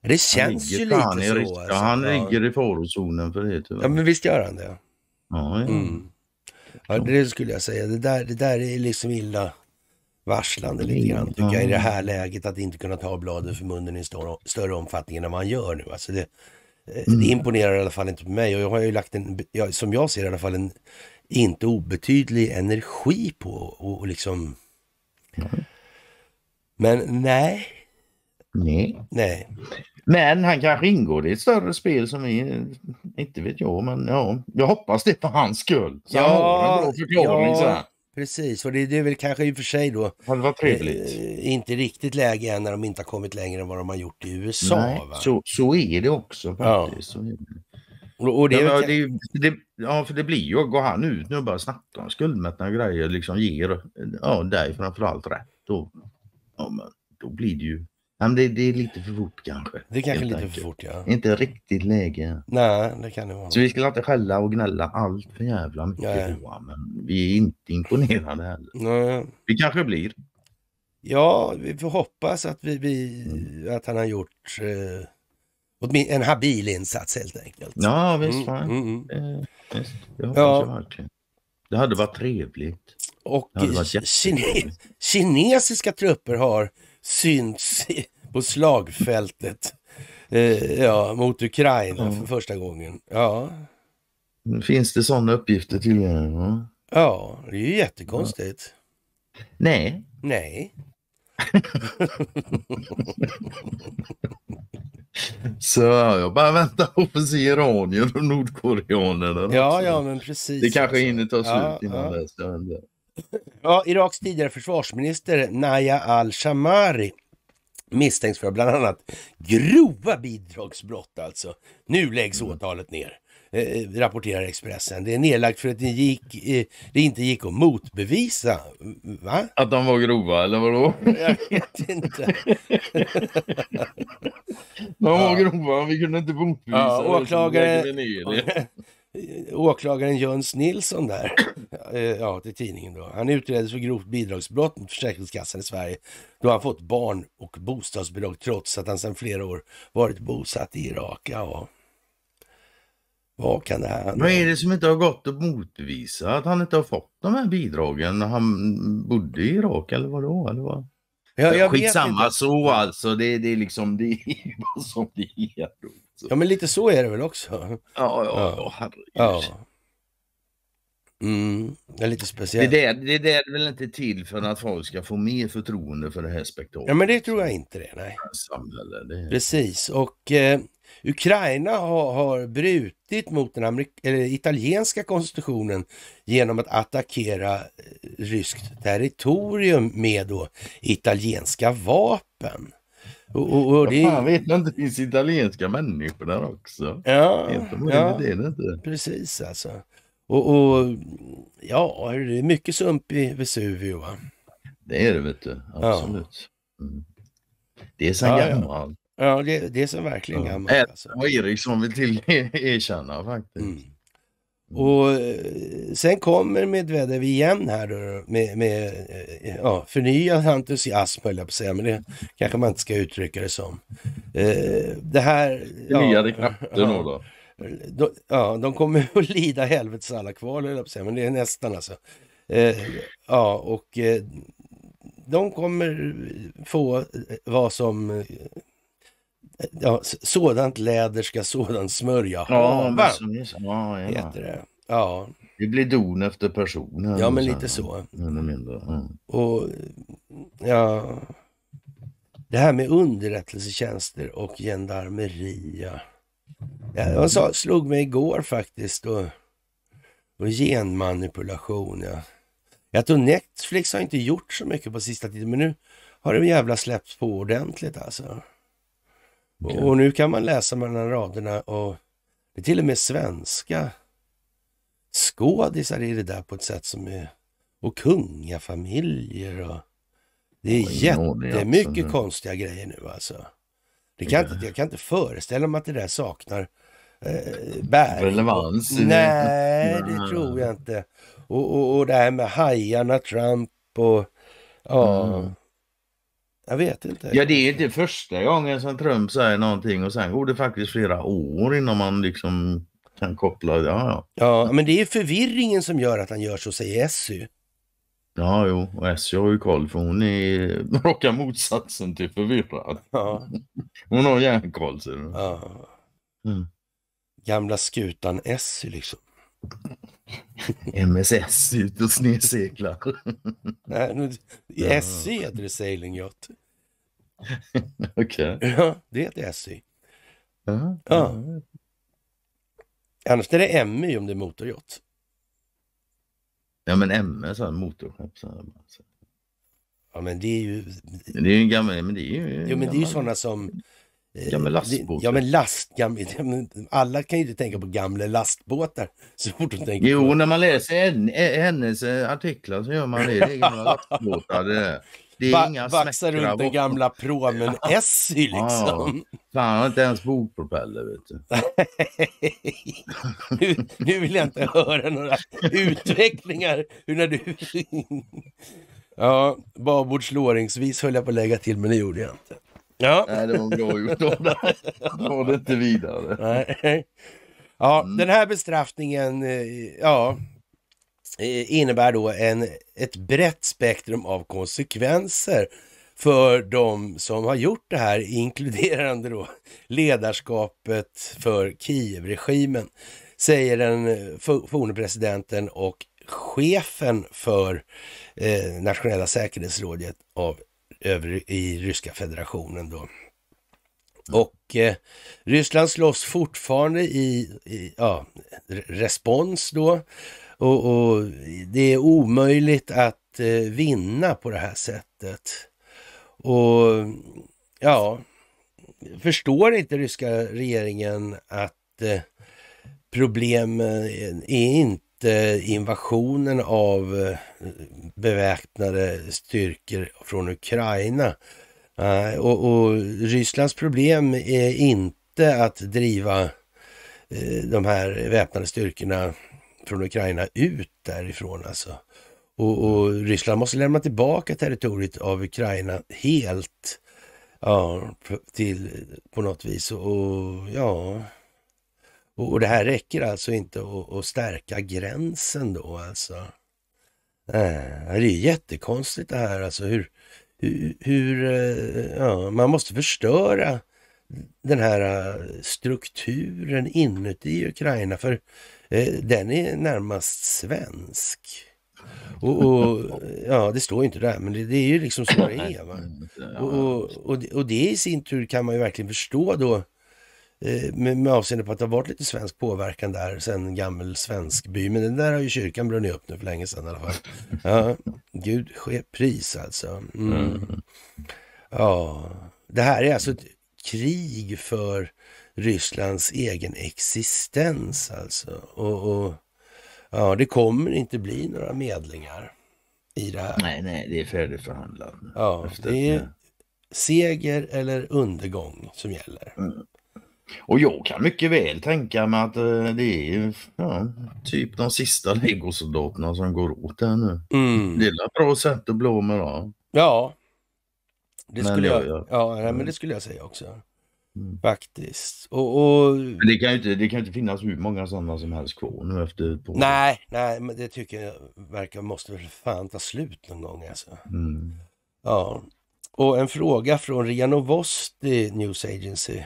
Det känns ju lite alltså, han så. alltså. Han ligger i farozonen för det tyvärr. Ja, men visst gör han det. Ja, ja. Mm. ja det skulle jag säga. Det där, det där är liksom illa varslande lite grann tycker jag i det här läget att inte kunna ta bladet för munnen i större, större omfattning än man gör nu. Alltså det, eh, mm. det imponerar i alla fall inte på mig och jag har ju lagt en, som jag ser i alla fall, en inte obetydlig energi på och, och liksom... Mm. Men nej, Nej. Nej. Men han kanske ingår i ett större spel som vi, inte vet jag, men ja, jag hoppas det för hans skull. Så ja, han har en bra förklaring ja. sen. Precis, och det, det är väl kanske i och för sig då eh, inte riktigt läge än när de inte har kommit längre än vad de har gjort i USA. Nej, så, så är det också faktiskt. Ja. Och, det, ja, det, det, ja, för det blir ju, går han ut nu och börjar snacka om skuldmättnad grejer, liksom ger ja, dig framförallt rätt. Då, ja, men, då blir det ju men det, det, är lite för fort kanske. Det är kanske lite för fort ja. Inte riktigt läge. Nej, det kan det vara. Så vi skulle inte skälla och gnälla allt för jävla mycket Nej. på Men vi är inte imponerade heller. Nej. Vi kanske blir. Ja, vi får hoppas att, vi, vi mm. att han har gjort eh, en habil insats helt enkelt. Ja, visst. Mm, mm, mm. Eh, det hoppas ja. jag verkligen. Det hade varit trevligt. Och varit kine kinesiska trupper har synts på slagfältet eh, ja, mot Ukraina ja. för första gången. Ja. Finns det sådana uppgifter tillgängliga? Ja. ja, det är ju jättekonstigt. Ja. Nej. Nej. Så jag bara väntar på att se iranier och nordkoreanerna. Ja, ja, men precis. Det kanske hinner ta slut ja, innan ja. dess. Ja, Iraks tidigare försvarsminister Naya al-Shamari misstänks för bland annat grova bidragsbrott alltså. Nu läggs mm. åtalet ner. Eh, eh, rapporterar Expressen. Det är nedlagt för att det, gick, eh, det inte gick att motbevisa. Mm, va? Att de var grova eller vadå? Jag vet inte. de var ja. grova, vi kunde inte motbevisa. Ja, åklagare... åklagaren Jöns Nilsson där Eh, ja, till tidningen då. Han utreddes för grovt bidragsbrott mot Försäkringskassan i Sverige då han fått barn och bostadsbidrag trots att han sedan flera år varit bosatt i Irak. Ja. Vad kan det här... Vad är det som inte har gått att motbevisa? Att han inte har fått de här bidragen när han bodde i Irak eller vadå? Eller vad? Ja, jag Skitsamma så alltså. Det, det är liksom det är vad som det är. Ja men lite så är det väl också. Ja, ja, ja. ja herregud. Ja. Mm, det är lite speciellt. Det där, det där är väl inte till för att folk ska få mer förtroende för det här spektaklet? Ja men det tror jag inte det, nej. Samhälle, det är... Precis och eh, Ukraina har, har brutit mot den amerik- eller, italienska konstitutionen genom att attackera eh, ryskt territorium med då italienska vapen. Och, och, och det... Fan vet inte, det finns italienska människor där också. Ja, ja det, det inte. precis alltså. Och, och ja, det är mycket sump i Vesuvio va? Det är det vet du, absolut. Ja. Mm. Det är sen ja, gammalt. Ja, ja det, det, är sen verkligen ja. gammalt. Alltså. Och Eriksson vill till erkänna faktiskt. Mm. Och eh, sen kommer Medvedev igen här då med, med eh, ja, förnyad entusiasm höll jag på att säga, men det kanske man inte ska uttrycka det som. Eh, det här... Förnyade ja, krafter ja, då de, ja, de kommer att lida helvetes alla kval, men det är nästan alltså. Eh, ja, och eh, de kommer få eh, vad som eh, ja, sådant läder ska sådant smörja hava. Ja, ja, ja. Heter det. Ja. Det blir don efter personen. Ja, men lite så. Mm. Och ja, det här med underrättelsetjänster och gendarmeria. Ja, jag sa, slog mig igår faktiskt och, och genmanipulation. Ja. Jag tror Netflix har inte gjort så mycket på sista tiden, men nu har det jävla släppts på ordentligt alltså. Okay. Och nu kan man läsa mellan raderna och det är till och med svenska skådisar i det där på ett sätt som är... Och kungafamiljer och... Det är jättemycket konstiga grejer nu alltså. Det kan mm. inte, jag kan inte föreställa mig att det där saknar eh, bär. Relevans? Nej, det mm. tror jag inte. Och, och, och det här med hajarna, Trump och ja. Mm. Jag vet inte. Ja, det är inte första gången som Trump säger någonting och sen går det faktiskt flera år innan man liksom kan koppla. Ja, ja. ja men det är förvirringen som gör att han gör så, säger SU. Ja, jo, och Essie har ju koll för hon är raka motsatsen till förvirrad. Ja. Hon har järnkoll. Ja. Mm. Gamla skutan Essie liksom. MSS ut och snedseglar. Nej, nu, ja. SC e heter det Sailing Yacht. Okej. Okay. Ja, det heter Essie. Ja. ja. Annars är det MY e om det är motorjott. Ja men MS har motorskepp. Så Ja men det är ju... Det är ju en gammal... Men det är ju, jo men det är ju sådana som... Eh, gamla lastbåtar. Ja men last, gamla, alla kan ju inte tänka på gamla lastbåtar så fort de tänker Jo, på. när man läser hennes eh, artiklar så gör man det. Det är gamla lastbåtar det det är ba inga Baxar runt den gamla pråmen Essie liksom. Ja, fan, har inte ens bogpropeller vet du. nu, nu vill jag inte höra några utvecklingar hur när du... ja, babordslåringsvis höll jag på att lägga till men det gjorde jag inte. Ja. Nej, det var bra gjort. Då det inte vidare. Nej. Ja, mm. den här bestraffningen, eh, ja, Eh, innebär då en, ett brett spektrum av konsekvenser för de som har gjort det här, inkluderande då ledarskapet för Kievregimen, säger den eh, forne presidenten och chefen för eh, nationella säkerhetsrådet av, över, i Ryska federationen. Då. Och eh, Ryssland slåss fortfarande i, i ja, respons då och, och det är omöjligt att eh, vinna på det här sättet. Och ja, förstår inte ryska regeringen att eh, problemen är inte invasionen av eh, beväpnade styrkor från Ukraina. Uh, och, och, Rysslands problem är inte att driva eh, de här väpnade styrkorna från Ukraina ut därifrån alltså. Och, och Ryssland måste lämna tillbaka territoriet av Ukraina helt. Ja, till på något vis. Och, ja... Och, det här räcker alltså inte att, stärka gränsen då alltså. Äh, det är jättekonstigt det här alltså hur, hur, hur eh, ja, man måste förstöra den här eh, strukturen inuti Ukraina för Eh, den är närmast svensk. Och, och, ja, det står ju inte där, men det, det är ju liksom så det är. Va? Och, och, och, det i sin tur kan man ju verkligen förstå då eh, med, med avseende på att det har varit lite svensk påverkan där sen gammal svensk by. Men den där har ju kyrkan brunnit upp nu för länge sedan i alla fall. Ja, Gud ske pris alltså. Mm. mm. Ja, det här är alltså ett krig för Rysslands egen existens alltså. Och, och, ja, det kommer inte bli några medlingar i det här. Nej, nej, det är färdigförhandlat. Ja, det är eh, seger eller undergång som gäller. Mm. Och jag kan mycket väl tänka mig att eh, det är ja, typ de sista legosoldaterna som går åt här nu. Mm. Det är ett bra sätt att bli av med Ja, det skulle jag, jag, ja, nej, men mm. det skulle jag säga också. Mm. Faktiskt. Och, och... Men det kan, ju inte, det kan inte finnas hur många sådana som helst kvar nu efter på. Nej, nej, men det tycker jag verkar måste väl fan ta slut någon gång alltså. Mm. Ja. Och en fråga från Ria Novosti News Agency.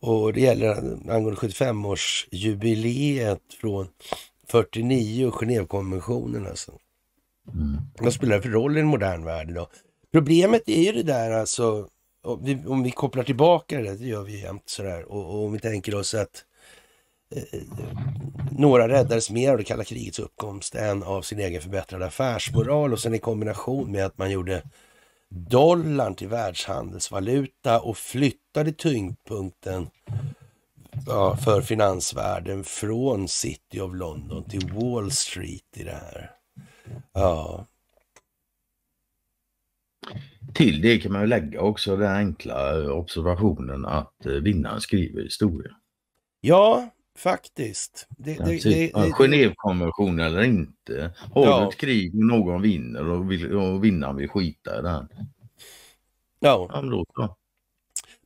Och det gäller angående 75-årsjubileet från 49 och Genèvekonventionen alltså. Mm. Vad spelar det för roll i en modern värld idag? Problemet är ju det där alltså om vi, om vi kopplar tillbaka det det gör vi jämt sådär, och, och om vi tänker oss att eh, några räddades mer av det kalla krigets uppkomst än av sin egen förbättrade affärsmoral och sen i kombination med att man gjorde dollarn till världshandelsvaluta och flyttade tyngdpunkten ja, för finansvärlden från City of London till Wall Street i det här. Ja. Till det kan man lägga också den enkla observationen att eh, vinnaren skriver historia. Ja, faktiskt. Det, det, det, det Genèvekonvention eller inte. Har ja. ett krig och någon vinner och, vill, och vinnaren vill skita i den. Ja. ja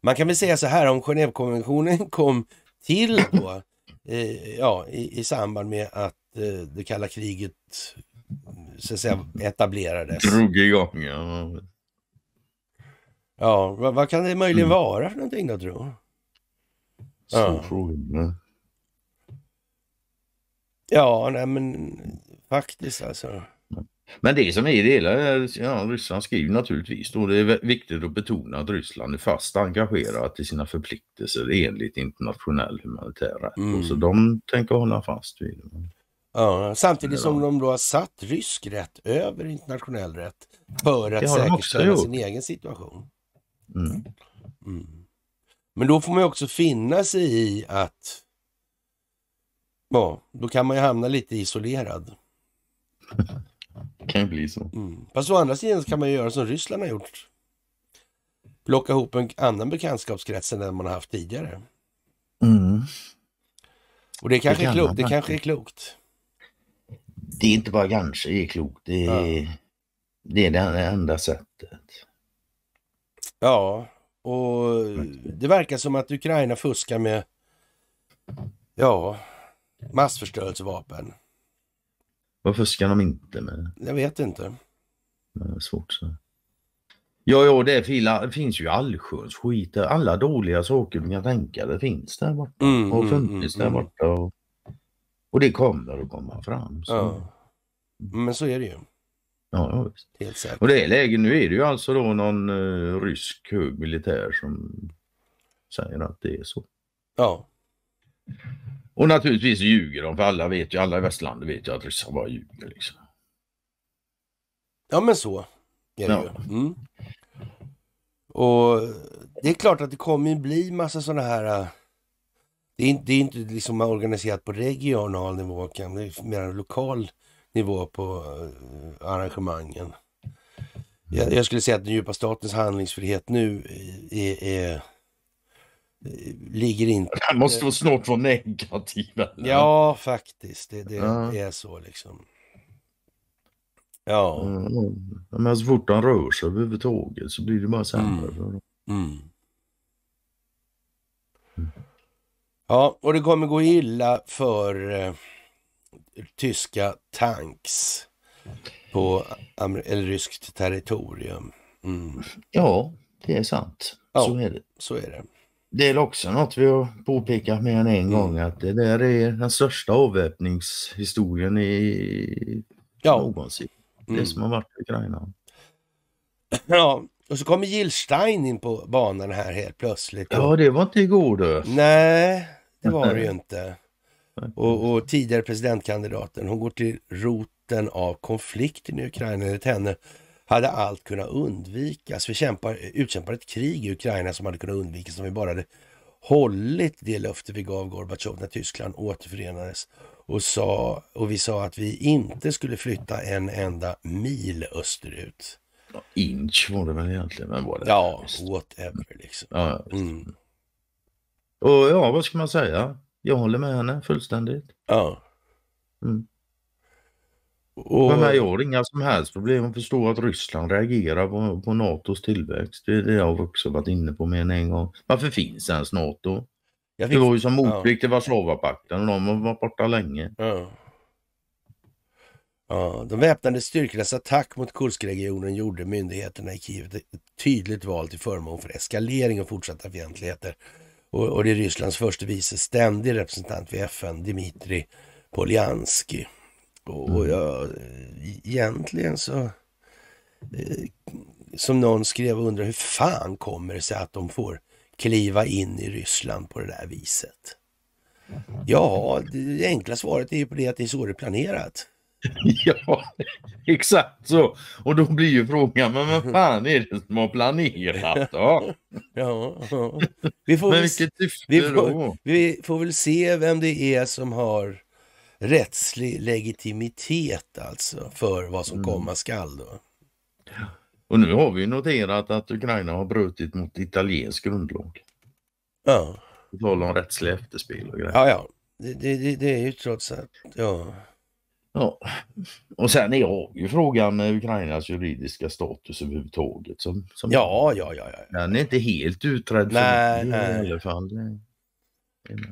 Man kan väl säga så här om Genèvekonventionen kom till då, eh, ja, i, i samband med att eh, det kalla kriget så att säga etablerades. Drog igång, ja. Ja, vad, vad kan det möjligen mm. vara för någonting då tror Stor ja. fråga. Ja, nej men faktiskt alltså. Men det som är det hela, ja, Ryssland skriver naturligtvis då, det är viktigt att betona att Ryssland är fast engagerat i sina förpliktelser enligt internationell humanitär rätt. Mm. så de tänker hålla fast vid det. Ja, samtidigt som de då har satt rysk rätt över internationell rätt för att säkerställa sin egen situation. Mm. Mm. mm. Men då får man också finna sig i att, ja, då kan man ju hamna lite isolerad. Det kan ju bli så. Mm. Fast å andra sidan kan man ju göra som Ryssland har gjort. Plocka ihop en annan bekantskapskrets än den man har haft tidigare. Mm. Och det kanske, det, är klokt. det kanske är klokt. Det är inte bara kanske det är klokt. Det är, ja. det, är det enda sättet. Ja, och det verkar som att Ukraina fuskar med ja, massförstörelsevapen. Vad fuskar de inte med? Jag vet inte. Det svårt så. Ja, ja, det finns ju allsköns skit. där. Alla dåliga saker du kan tänka dig finns där borta mm, och mm, funnits mm, där mm. borta. Och, och det kommer att komma fram. Så. Ja. Men så är det ju. Ja, ja Helt säkert. Och det är läge, nu är det ju alltså då någon uh, rysk hög militär som säger att det är så. Ja. Och naturligtvis ljuger de, för alla vet ju, alla i västlandet vet ju att ryssar bara ljuger liksom. Ja men så är det ja. ju. Mm. Och det är klart att det kommer bli massa sådana här eh, det är, inte, det är inte liksom organiserat på regional nivå, kan det är mer lokal nivå på eh, arrangemangen. Jag, jag skulle säga att den djupa statens handlingsfrihet nu är, är ligger inte... Han måste snart vara negativ. Eller? Ja, faktiskt. Det, det ja. är så liksom. Ja. Mm. Men så fort han rör sig överhuvudtaget så blir det bara sämre. Mm. Mm. Ja, och det kommer gå illa för eh, tyska tanks på eller ryskt territorium. Mm. Ja, det är sant. Ja, så är det. Så är det. Det är också något vi har påpekat mer än en mm. gång att det där är den största avväpningshistorien i ja. någonsin. Det mm. som har varit i Ukraina. Ja, och så kommer Gillstein in på banan här helt plötsligt. Ja, det var inte igår du. Nej, det var det ju inte. Och, och tidigare presidentkandidaten, hon går till roten av konflikten i Ukraina. Enligt henne hade allt kunnat undvikas. Vi kämpar, utkämpar ett krig i Ukraina som hade kunnat undvikas om vi bara hade hållit det löfte vi gav Gorbatjov när Tyskland återförenades och, sa, och vi sa att vi inte skulle flytta en enda mil österut. inch var det väl egentligen? Men var det ja, whatever liksom. mm. Och ja, vad ska man säga? Jag håller med henne fullständigt. Ja. Mm. Och... Men jag har inga som helst problem att förstå att Ryssland reagerar på, på NATOs tillväxt. Det, det har jag också varit inne på med en gång. Varför finns ens NATO? Fick... Det var ju som motvikt till ja. Warszawapakten och de var borta länge. Ja. Ja, de väpnade styrkornas attack mot Kurskregionen gjorde myndigheterna i Kiev tydligt val till förmån för eskalering och fortsatta fientligheter och, och det är Rysslands förste vice ständige representant vid FN, Dmitrij Poljanski. Och, och mm. jag, egentligen så eh, som någon skrev och undrar hur fan kommer det sig att de får kliva in i Ryssland på det där viset? Mm. Ja, det enkla svaret är ju på det att det är så det är planerat. ja, exakt så. Och då blir ju frågan, men vad mm. fan är det som har planerat då? ja, ja. Vi, får men väl, vi, får, vi får väl se vem det är som har rättslig legitimitet alltså för vad som mm. komma skall då. Och nu har vi noterat att Ukraina har brutit mot italiensk grundlag. Ja. På tal om rättsliga efterspel och grejer. Ja, ja. Det, det, det är ju trots allt, ja. Ja. Och sen är ju frågan med eh, Ukrainas juridiska status överhuvudtaget. Som, som ja, ja, ja, ja. Den är inte helt utredd. Nej, nej. I alla fall.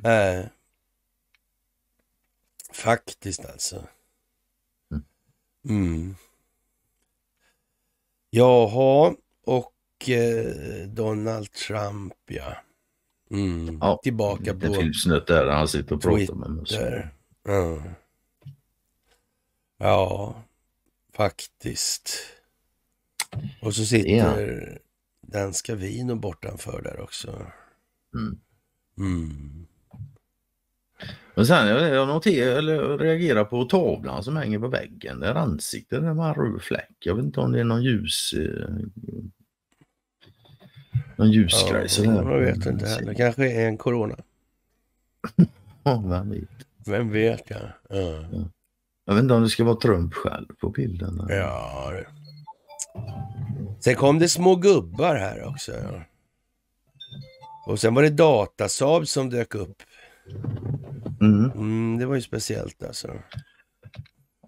Nej. Faktiskt alltså. Mm. mm. Jaha, och eh, Donald Trump ja. Mm. ja Tillbaka på... Lite filmsnutt där han sitter och pratar med mig. Ja, faktiskt. Och så sitter ja. danska vin bortanför där också. Mm. Mm. Men sen jag noterar, eller reagerar på tavlan som hänger på väggen. Där ansiktet är med en röd fläck. Jag vet inte om det är någon ljus... Eh, någon ljusgrej. Ja, jag vet inte heller. Kanske är en corona. vem vet. Vem vet ja. ja. ja. Jag vet inte om det ska vara Trump själv på bilden. Eller? Ja. Sen kom det små gubbar här också. Ja. Och sen var det Datasab som dök upp. Mm. Mm, det var ju speciellt alltså.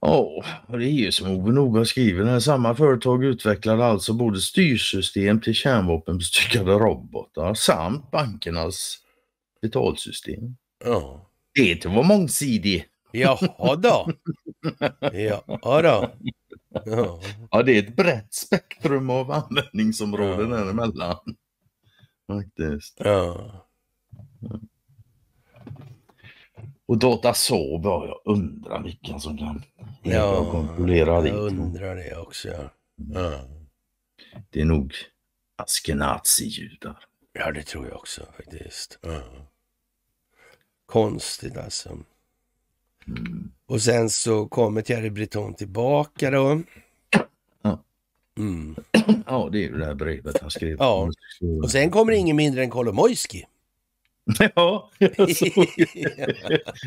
Ja, oh, det är ju som Ove noga skriver här. Samma företag utvecklade alltså både styrsystem till kärnvapenbestyckade robotar samt bankernas betalsystem. Ja. Det var mångsidigt. Jaha då. Ja då. Ja. ja, det är ett brett spektrum av användningsområden ja. däremellan. Faktiskt. Ja. Och data så, ja, jag undrar vilken som kan ja, kontrollera jag det. Jag undrar det också. Ja. Mm. ja. Det är nog askenazi-judar. Ja, det tror jag också faktiskt. Ja. Konstigt alltså. Mm. Och sen så kommer Thierry Breton tillbaka då. Ja, mm. ja det är ju det här brevet han skrev. Ja. Och sen kommer ingen mindre än Kolomojski. Ja,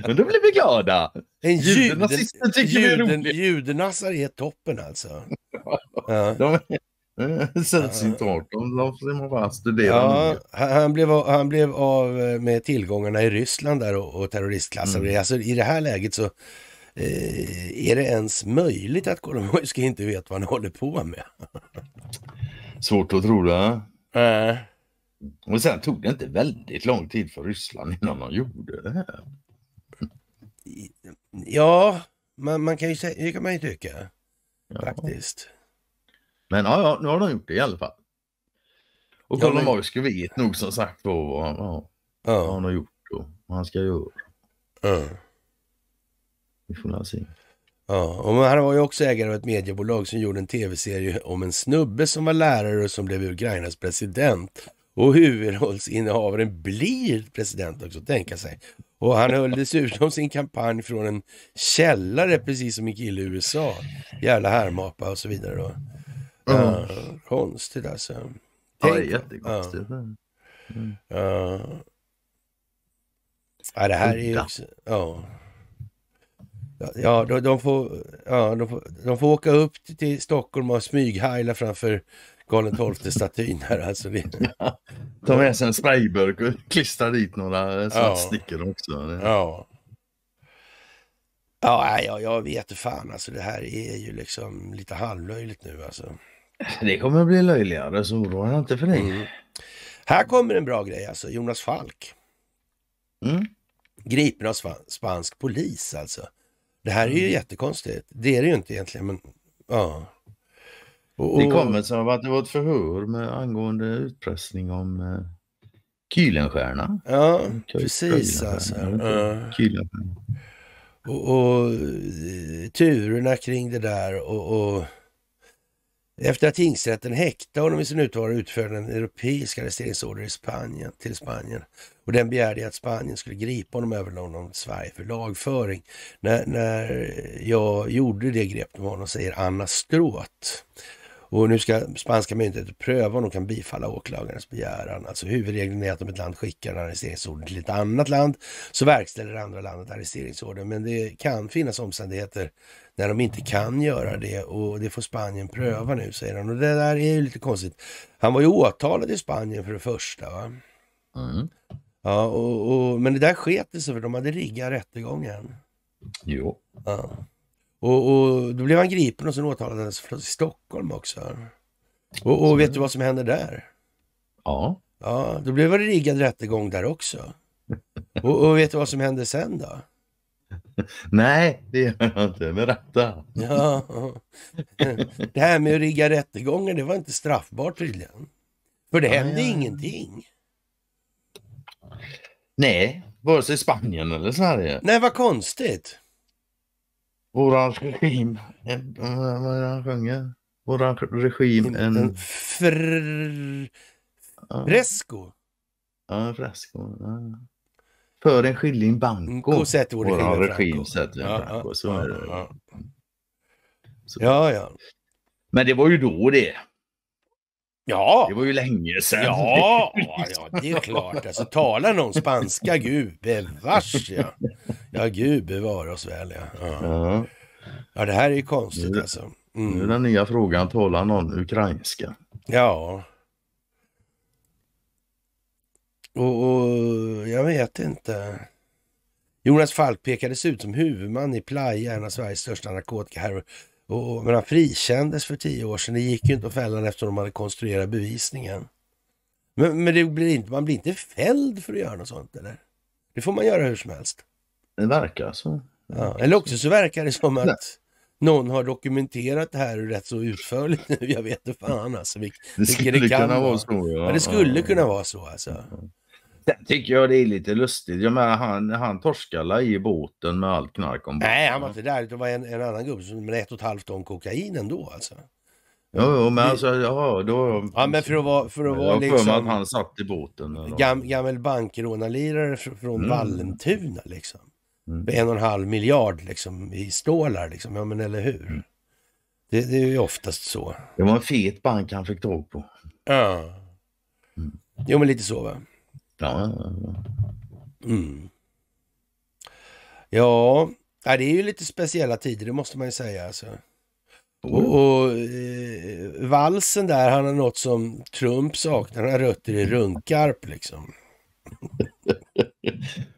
men då blir vi glada. En judenazisten tycker juden, vi är roligt. Judenassar är toppen alltså. Ja. Sällsynt art, de får man bara studera. Ja, han, blev av, han blev av eh, med tillgångarna i Ryssland där och, och terroristklassade mm. Alltså i det här läget så eh, är det ens möjligt att Kolomoisky inte vet vad han håller på med? Svårt att tro det. Äh. Och sen tog det inte väldigt lång tid för Ryssland innan de gjorde det här. Ja, man, man kan ju det kan man ju tycka. Ja. Faktiskt. Men ja, ja, nu har de gjort det i alla fall. Och Kolomojskij ja, men... vet nog som sagt vad han, ja, ja. Vad han har gjort och vad han ska göra. Ja. Vi får väl se. Ja, och han var ju också ägare av ett mediebolag som gjorde en tv-serie om en snubbe som var lärare och som blev Ukrainas president. Och huvudrollsinnehavaren blir president också, tänka sig. Och han höll dessutom sin kampanj från en källare, precis som en kille i USA. Jävla härmapa och så vidare då. Ja, konstigt alltså. Tänk, ja, det är jättekonstigt. Ja. Mm. mm. ja, det här är ju också... Ja. Ja, de, de, får, ja de, får, de får åka upp till Stockholm och smyghajla framför galen tolfte statyn här. Alltså det... ja, ta med sig en sprayburk och klistra dit några svartstickor ja. också. Ja. Ja, jag, jag vet fan alltså. Det här är ju liksom lite halvlöjligt nu alltså. Det kommer att bli löjligare, så oroa dig inte för det. Mm. Här kommer en bra grej alltså, Jonas Falk. Mm. Gripen av spansk polis alltså. Det här är ju mm. jättekonstigt. Det är det ju inte egentligen, men ja. Och, och... Det kommer som att det var ett förhör med, angående utpressning om eh, Kühlenstierna. Ja, precis alltså. Ja. Och, och eh, turerna kring det där och, och efter att tingsrätten häktade honom i sin utvarande utförde en europeisk arresteringsorder i Spanien, till Spanien. Och den begärde att Spanien skulle gripa honom över överlämna honom till Sverige för lagföring. När, när jag gjorde det grepp de honom, säger Anna Stråth. Och nu ska spanska myndigheter pröva om de kan bifalla åklagarens begäran. Alltså huvudregeln är att om ett land skickar en arresteringsorder till ett annat land så verkställer det andra landet arresteringsordern. Men det kan finnas omständigheter när de inte kan göra det och det får Spanien pröva nu, säger han. Och det där är ju lite konstigt. Han var ju åtalad i Spanien för det första. Va? Mm. Ja, och, och, men det där sket sig för de hade riggat rättegången. Jo. Ja. Och, och då blev han gripen och sen åtalades i Stockholm också. Och, och vet du vad som hände där? Ja. Ja, då blev det riggad rättegång där också. Och, och vet du vad som hände sen då? Nej, det gör jag inte. Med rätta. ja. Det här med att rigga rättegångar, det var inte straffbart tydligen. För det hände ja, ingenting. Nej, vare sig Spanien eller Sverige. Nej, vad konstigt. Våran regim, vad är det han sjunger? Våran regim, en... Fr... Fresco. Ja, fresco. Ja. För en skilling mm, banco. Sett vår Våran regim sätter en banco. Så är det. Ja, ja. ja. Men det var ju då det. Ja. Det var ju länge sedan. Ja, ja det är klart. Alltså, talar någon spanska, gubevars ja. Ja, gud bevara oss väl ja. ja. Ja, det här är ju konstigt alltså. Mm. Nu är mm. den nya frågan, talar någon ukrainska? Ja. Och, och, jag vet inte. Jonas Falk pekades ut som huvudman i Playa, en av Sveriges största narkotikahärvor. Och, men han frikändes för tio år sedan. Det gick ju inte att fälla honom eftersom de hade konstruerat bevisningen. Men, men det blir inte, man blir inte fälld för att göra något sånt eller? Det får man göra hur som helst. Det verkar så. Ja, eller också så verkar det som att någon har dokumenterat det här rätt så utförligt nu. Jag vet inte fan alltså. Vilket, det skulle det kan kunna vara så. Ja. ja det skulle ja. kunna vara så alltså. Sen tycker jag det är lite lustigt. Jag menar, han, han torskade i båten med allt knark ombord. Nej, han var inte där. Det var en, en annan gubbe som med ett och ett halvt ton kokain ändå alltså. Jo, jo, men alltså, ja, då... Ja, men för att vara... För att vara jag liksom, att han satt i båten. Gam, gammal bankrånarlirare från mm. Vallentuna liksom. Mm. En och en halv miljard liksom i stålar liksom. Ja, men eller hur? Mm. Det, det, är ju oftast så. Det var en fet bank han fick tag på. Ja. Mm. Jo, men lite så va. Ja, mm. ja. det är ju lite speciella tider, det måste man ju säga. Alltså. Och, och eh, valsen där, han har något som Trump saknar, han har rötter i runkarp liksom.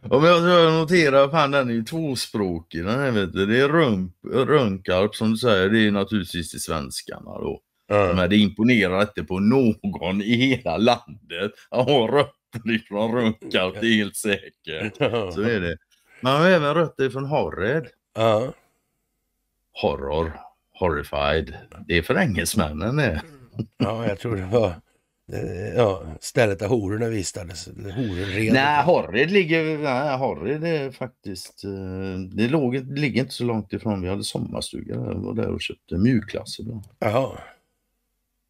Om jag noterar fan den är ju tvåspråkig den här vet du. Det är rump, runkarp som du säger, det är naturligtvis till svenskarna då. Mm. Men det imponerar inte på någon i hela landet att ha rötter ifrån Runkarp, det är helt säkert. Så är det. Man har även rötter från Horred. Ja. Horror, horrified. Det är för engelsmännen det. Ja, jag tror det var ja, stället där hororna vistades. Nej, Horred ligger, nej, Horred är faktiskt, eh, det, låg, det ligger inte så långt ifrån. Vi hade sommarstuga där, Jag var där och köpte mjukglass. då.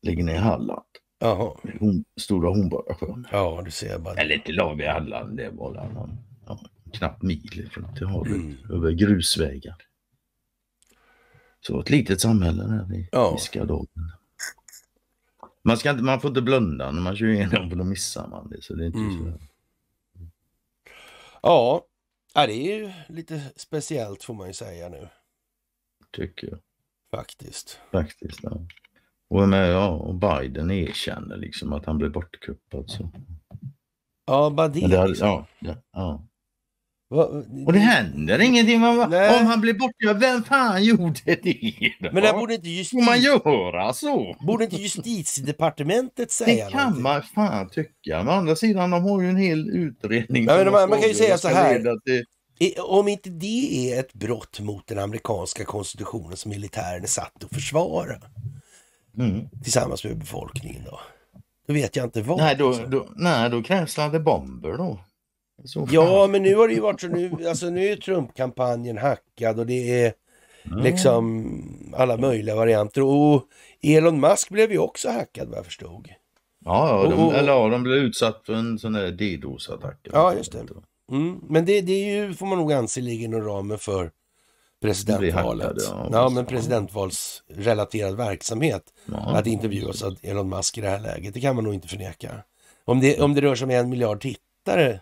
Ligger nere i Halland. Jaha. Hon, stora Hornborgasjön. Ja, du ser bara. Eller till Lavi Halland, det var någon, ja, knappt mil från till havet, mm. över grusvägar. Så ett litet samhälle där i ja. Viskadalen. Man, ska inte, man får inte blunda när man kör igenom för då missar man det. Så det är inte mm. så... Ja, det är ju lite speciellt får man ju säga nu. Tycker jag. Faktiskt. Faktiskt, ja. Och, med, ja, och Biden erkänner liksom att han blev bortkuppad. Så. Ja, bara det. Hade, liksom. ja, ja, ja. Och det händer ingenting. Man, om han blir bortkuppad. vem fan gjorde det? Då? Men det borde inte justitie... man göra så? Borde inte justitiedepartementet säga Det kan någonting? man fan tycka. Men å andra sidan, de har ju en hel utredning. Ja, man, man, kan ju säga så här. Om inte det är ett brott mot den amerikanska konstitutionen som militären är satt att försvara. Mm. Tillsammans med befolkningen då. Då vet jag inte vad. Nej, då, då, nej, då krävs det bomber då. Ja, men nu har det ju varit så nu, alltså nu är Trump-kampanjen hackad och det är mm. liksom alla möjliga varianter. Och Elon Musk blev ju också hackad vad jag förstod. Ja, ja de, och, eller ja, de blev utsatt för en sån där DDoS-attack. Ja, just det. Mm. Men det, det är ju, får man nog anse ligger inom ramen för presidentvalen. Ja, ja, men presidentvalsrelaterad verksamhet. Ja. Att intervjuas av Elon Musk i det här läget, det kan man nog inte förneka. Om det, om det rör sig om en miljard tittare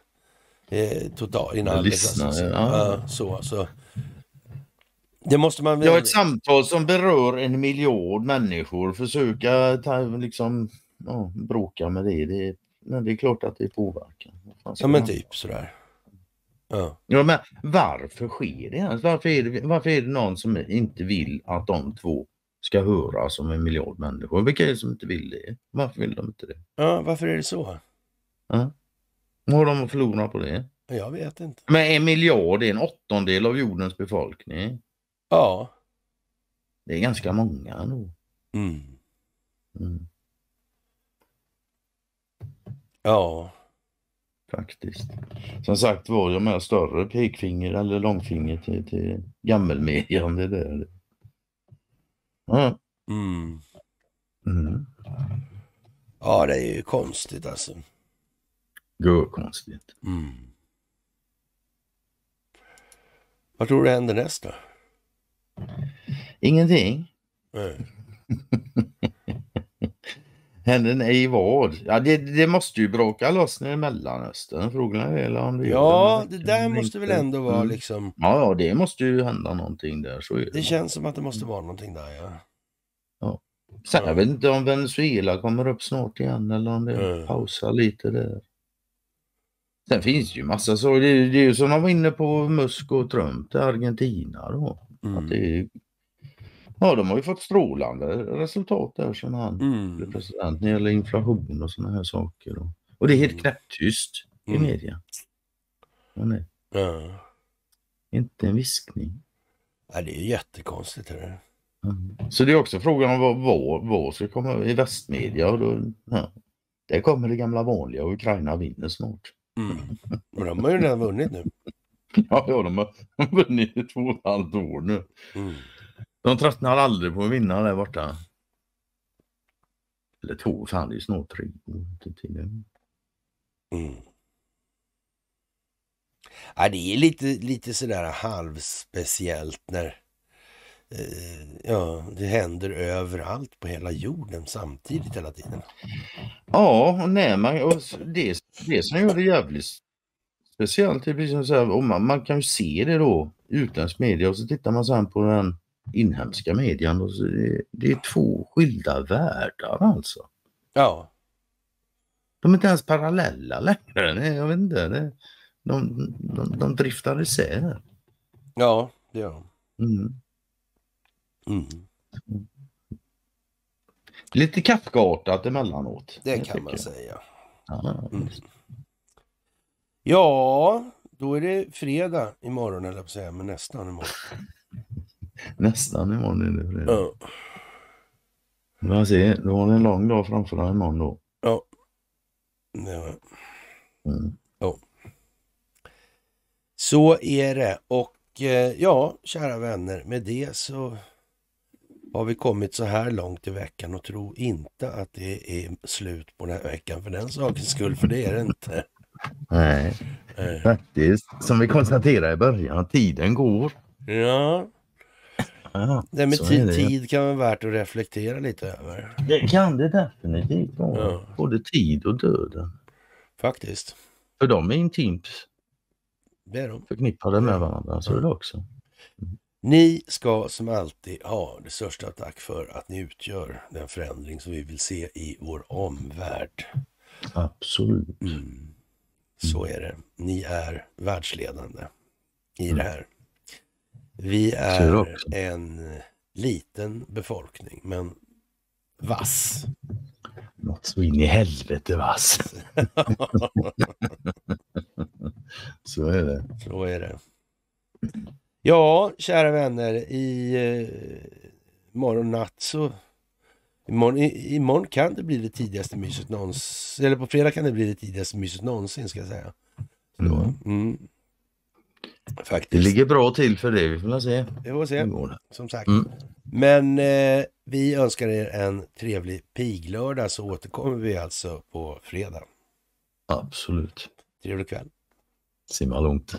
eh, totalt i alltså, ja. så, så, så. Det måste man väl... Ja, ett samtal som berör en miljard människor. Försöka ta, liksom, ja, bråka med det. det. Men det är klart att det påverkar. Ja, men typ sådär. Ja. ja. men varför sker det ens? Varför är det, varför är det någon som inte vill att de två ska höras som en miljard människor? Vilka är det som inte vill det? Varför vill de inte det? Ja, varför är det så? Ja. Vad har de att förlora på det? Jag vet inte. Men en miljard är en åttondel av jordens befolkning. Ja. Det är ganska många ändå. Mm. Mm. Ja. Faktiskt. Som sagt var, jag med större pekfinger eller långfinger till, till gammelmedian. Det där. Ja. Mm. Mm. ja, det är ju konstigt alltså. Görkonstigt. Mm. Vad tror du händer nästa? Ingenting. Nej. Händer ej vad? Ja, det, det, måste ju bråka loss nere i Mellanöstern. Frågan är eller om det Ja, det, där måste väl ändå vara mm. liksom... Ja, ja, det måste ju hända någonting där. Så det, det känns som att det måste mm. vara någonting där, ja. ja. Sen jag vet inte om Venezuela kommer upp snart igen eller om det mm. pausar lite där. Sen finns det ju massa så. Det, det är ju som de var inne på Musk och Trump till Argentina då. Mm. Att det Ja, de har ju fått strålande resultat där sedan han mm. blev president när det gäller inflation och sådana här saker. Och, och det är helt mm. knäpptyst mm. i media. Men ja. Inte en viskning. Ja, det är jättekonstigt. Är mm. Så det är också frågan om vad, vad, vad ska komma i västmedia. Och då, ja. Där kommer det gamla vanliga och Ukraina vinner snart. Mm. Men de har ju redan vunnit nu. ja, ja, de har vunnit i två och ett halvt år nu. Mm. De tröttnar aldrig på att vinna där borta. Eller två, fan det är snart tre mm. Ja, det är lite, lite sådär halvspeciellt när eh, ja, det händer överallt på hela jorden samtidigt hela tiden. Ja, och nej, man, och det, det som gör det jävligt speciellt, det blir som så här, man, man, kan ju se det då utländsk media och så tittar man sen på den inhemska medien. det är två skilda världar alltså. Ja. De är inte ens parallella längre. jag vet inte. Nej. De, de, de driftar isär. Ja, det gör de. Mm. Mm. Lite Kafkaartat emellanåt. Det kan man säga. Mm. Ja, då är det fredag imorgon eller på att säga, men nästan imorgon. Nästan imorgon är det fredag. Ja. Men jag ser, du har en lång dag framför dig imorgon då. Ja. Det har jag. Mm. Ja. Så är det. Och eh, ja, kära vänner, med det så har vi kommit så här långt i veckan och tro inte att det är slut på den här veckan för den sakens skull, för det är det inte. Nej, faktiskt. Som vi konstaterade i början, tiden går. Ja, Ja, det med tid, det. tid kan vara värt att reflektera lite över. Det kan det definitivt vara. Ja. Både tid och döden. Faktiskt. För de är intimt det är de. förknippade med varandra. Så är det också. Mm. Ni ska som alltid ha det största tack för att ni utgör den förändring som vi vill se i vår omvärld. Absolut. Mm. Så mm. är det. Ni är världsledande i mm. det här. Vi är en liten befolkning, men vass. Något så in i helvete vass. så är det. Så är det. Ja, kära vänner, i eh, morgon natt så... Imorgon, i, imorgon kan det bli det tidigaste myset någonsin. Eller på fredag kan det bli det tidigaste myset någonsin, ska jag säga. Så, mm. Faktiskt. Det ligger bra till för det, vi får se. Vi får se, som sagt. Mm. Men eh, vi önskar er en trevlig piglördag så återkommer vi alltså på fredag. Absolut. Trevlig kväll. Simma långt.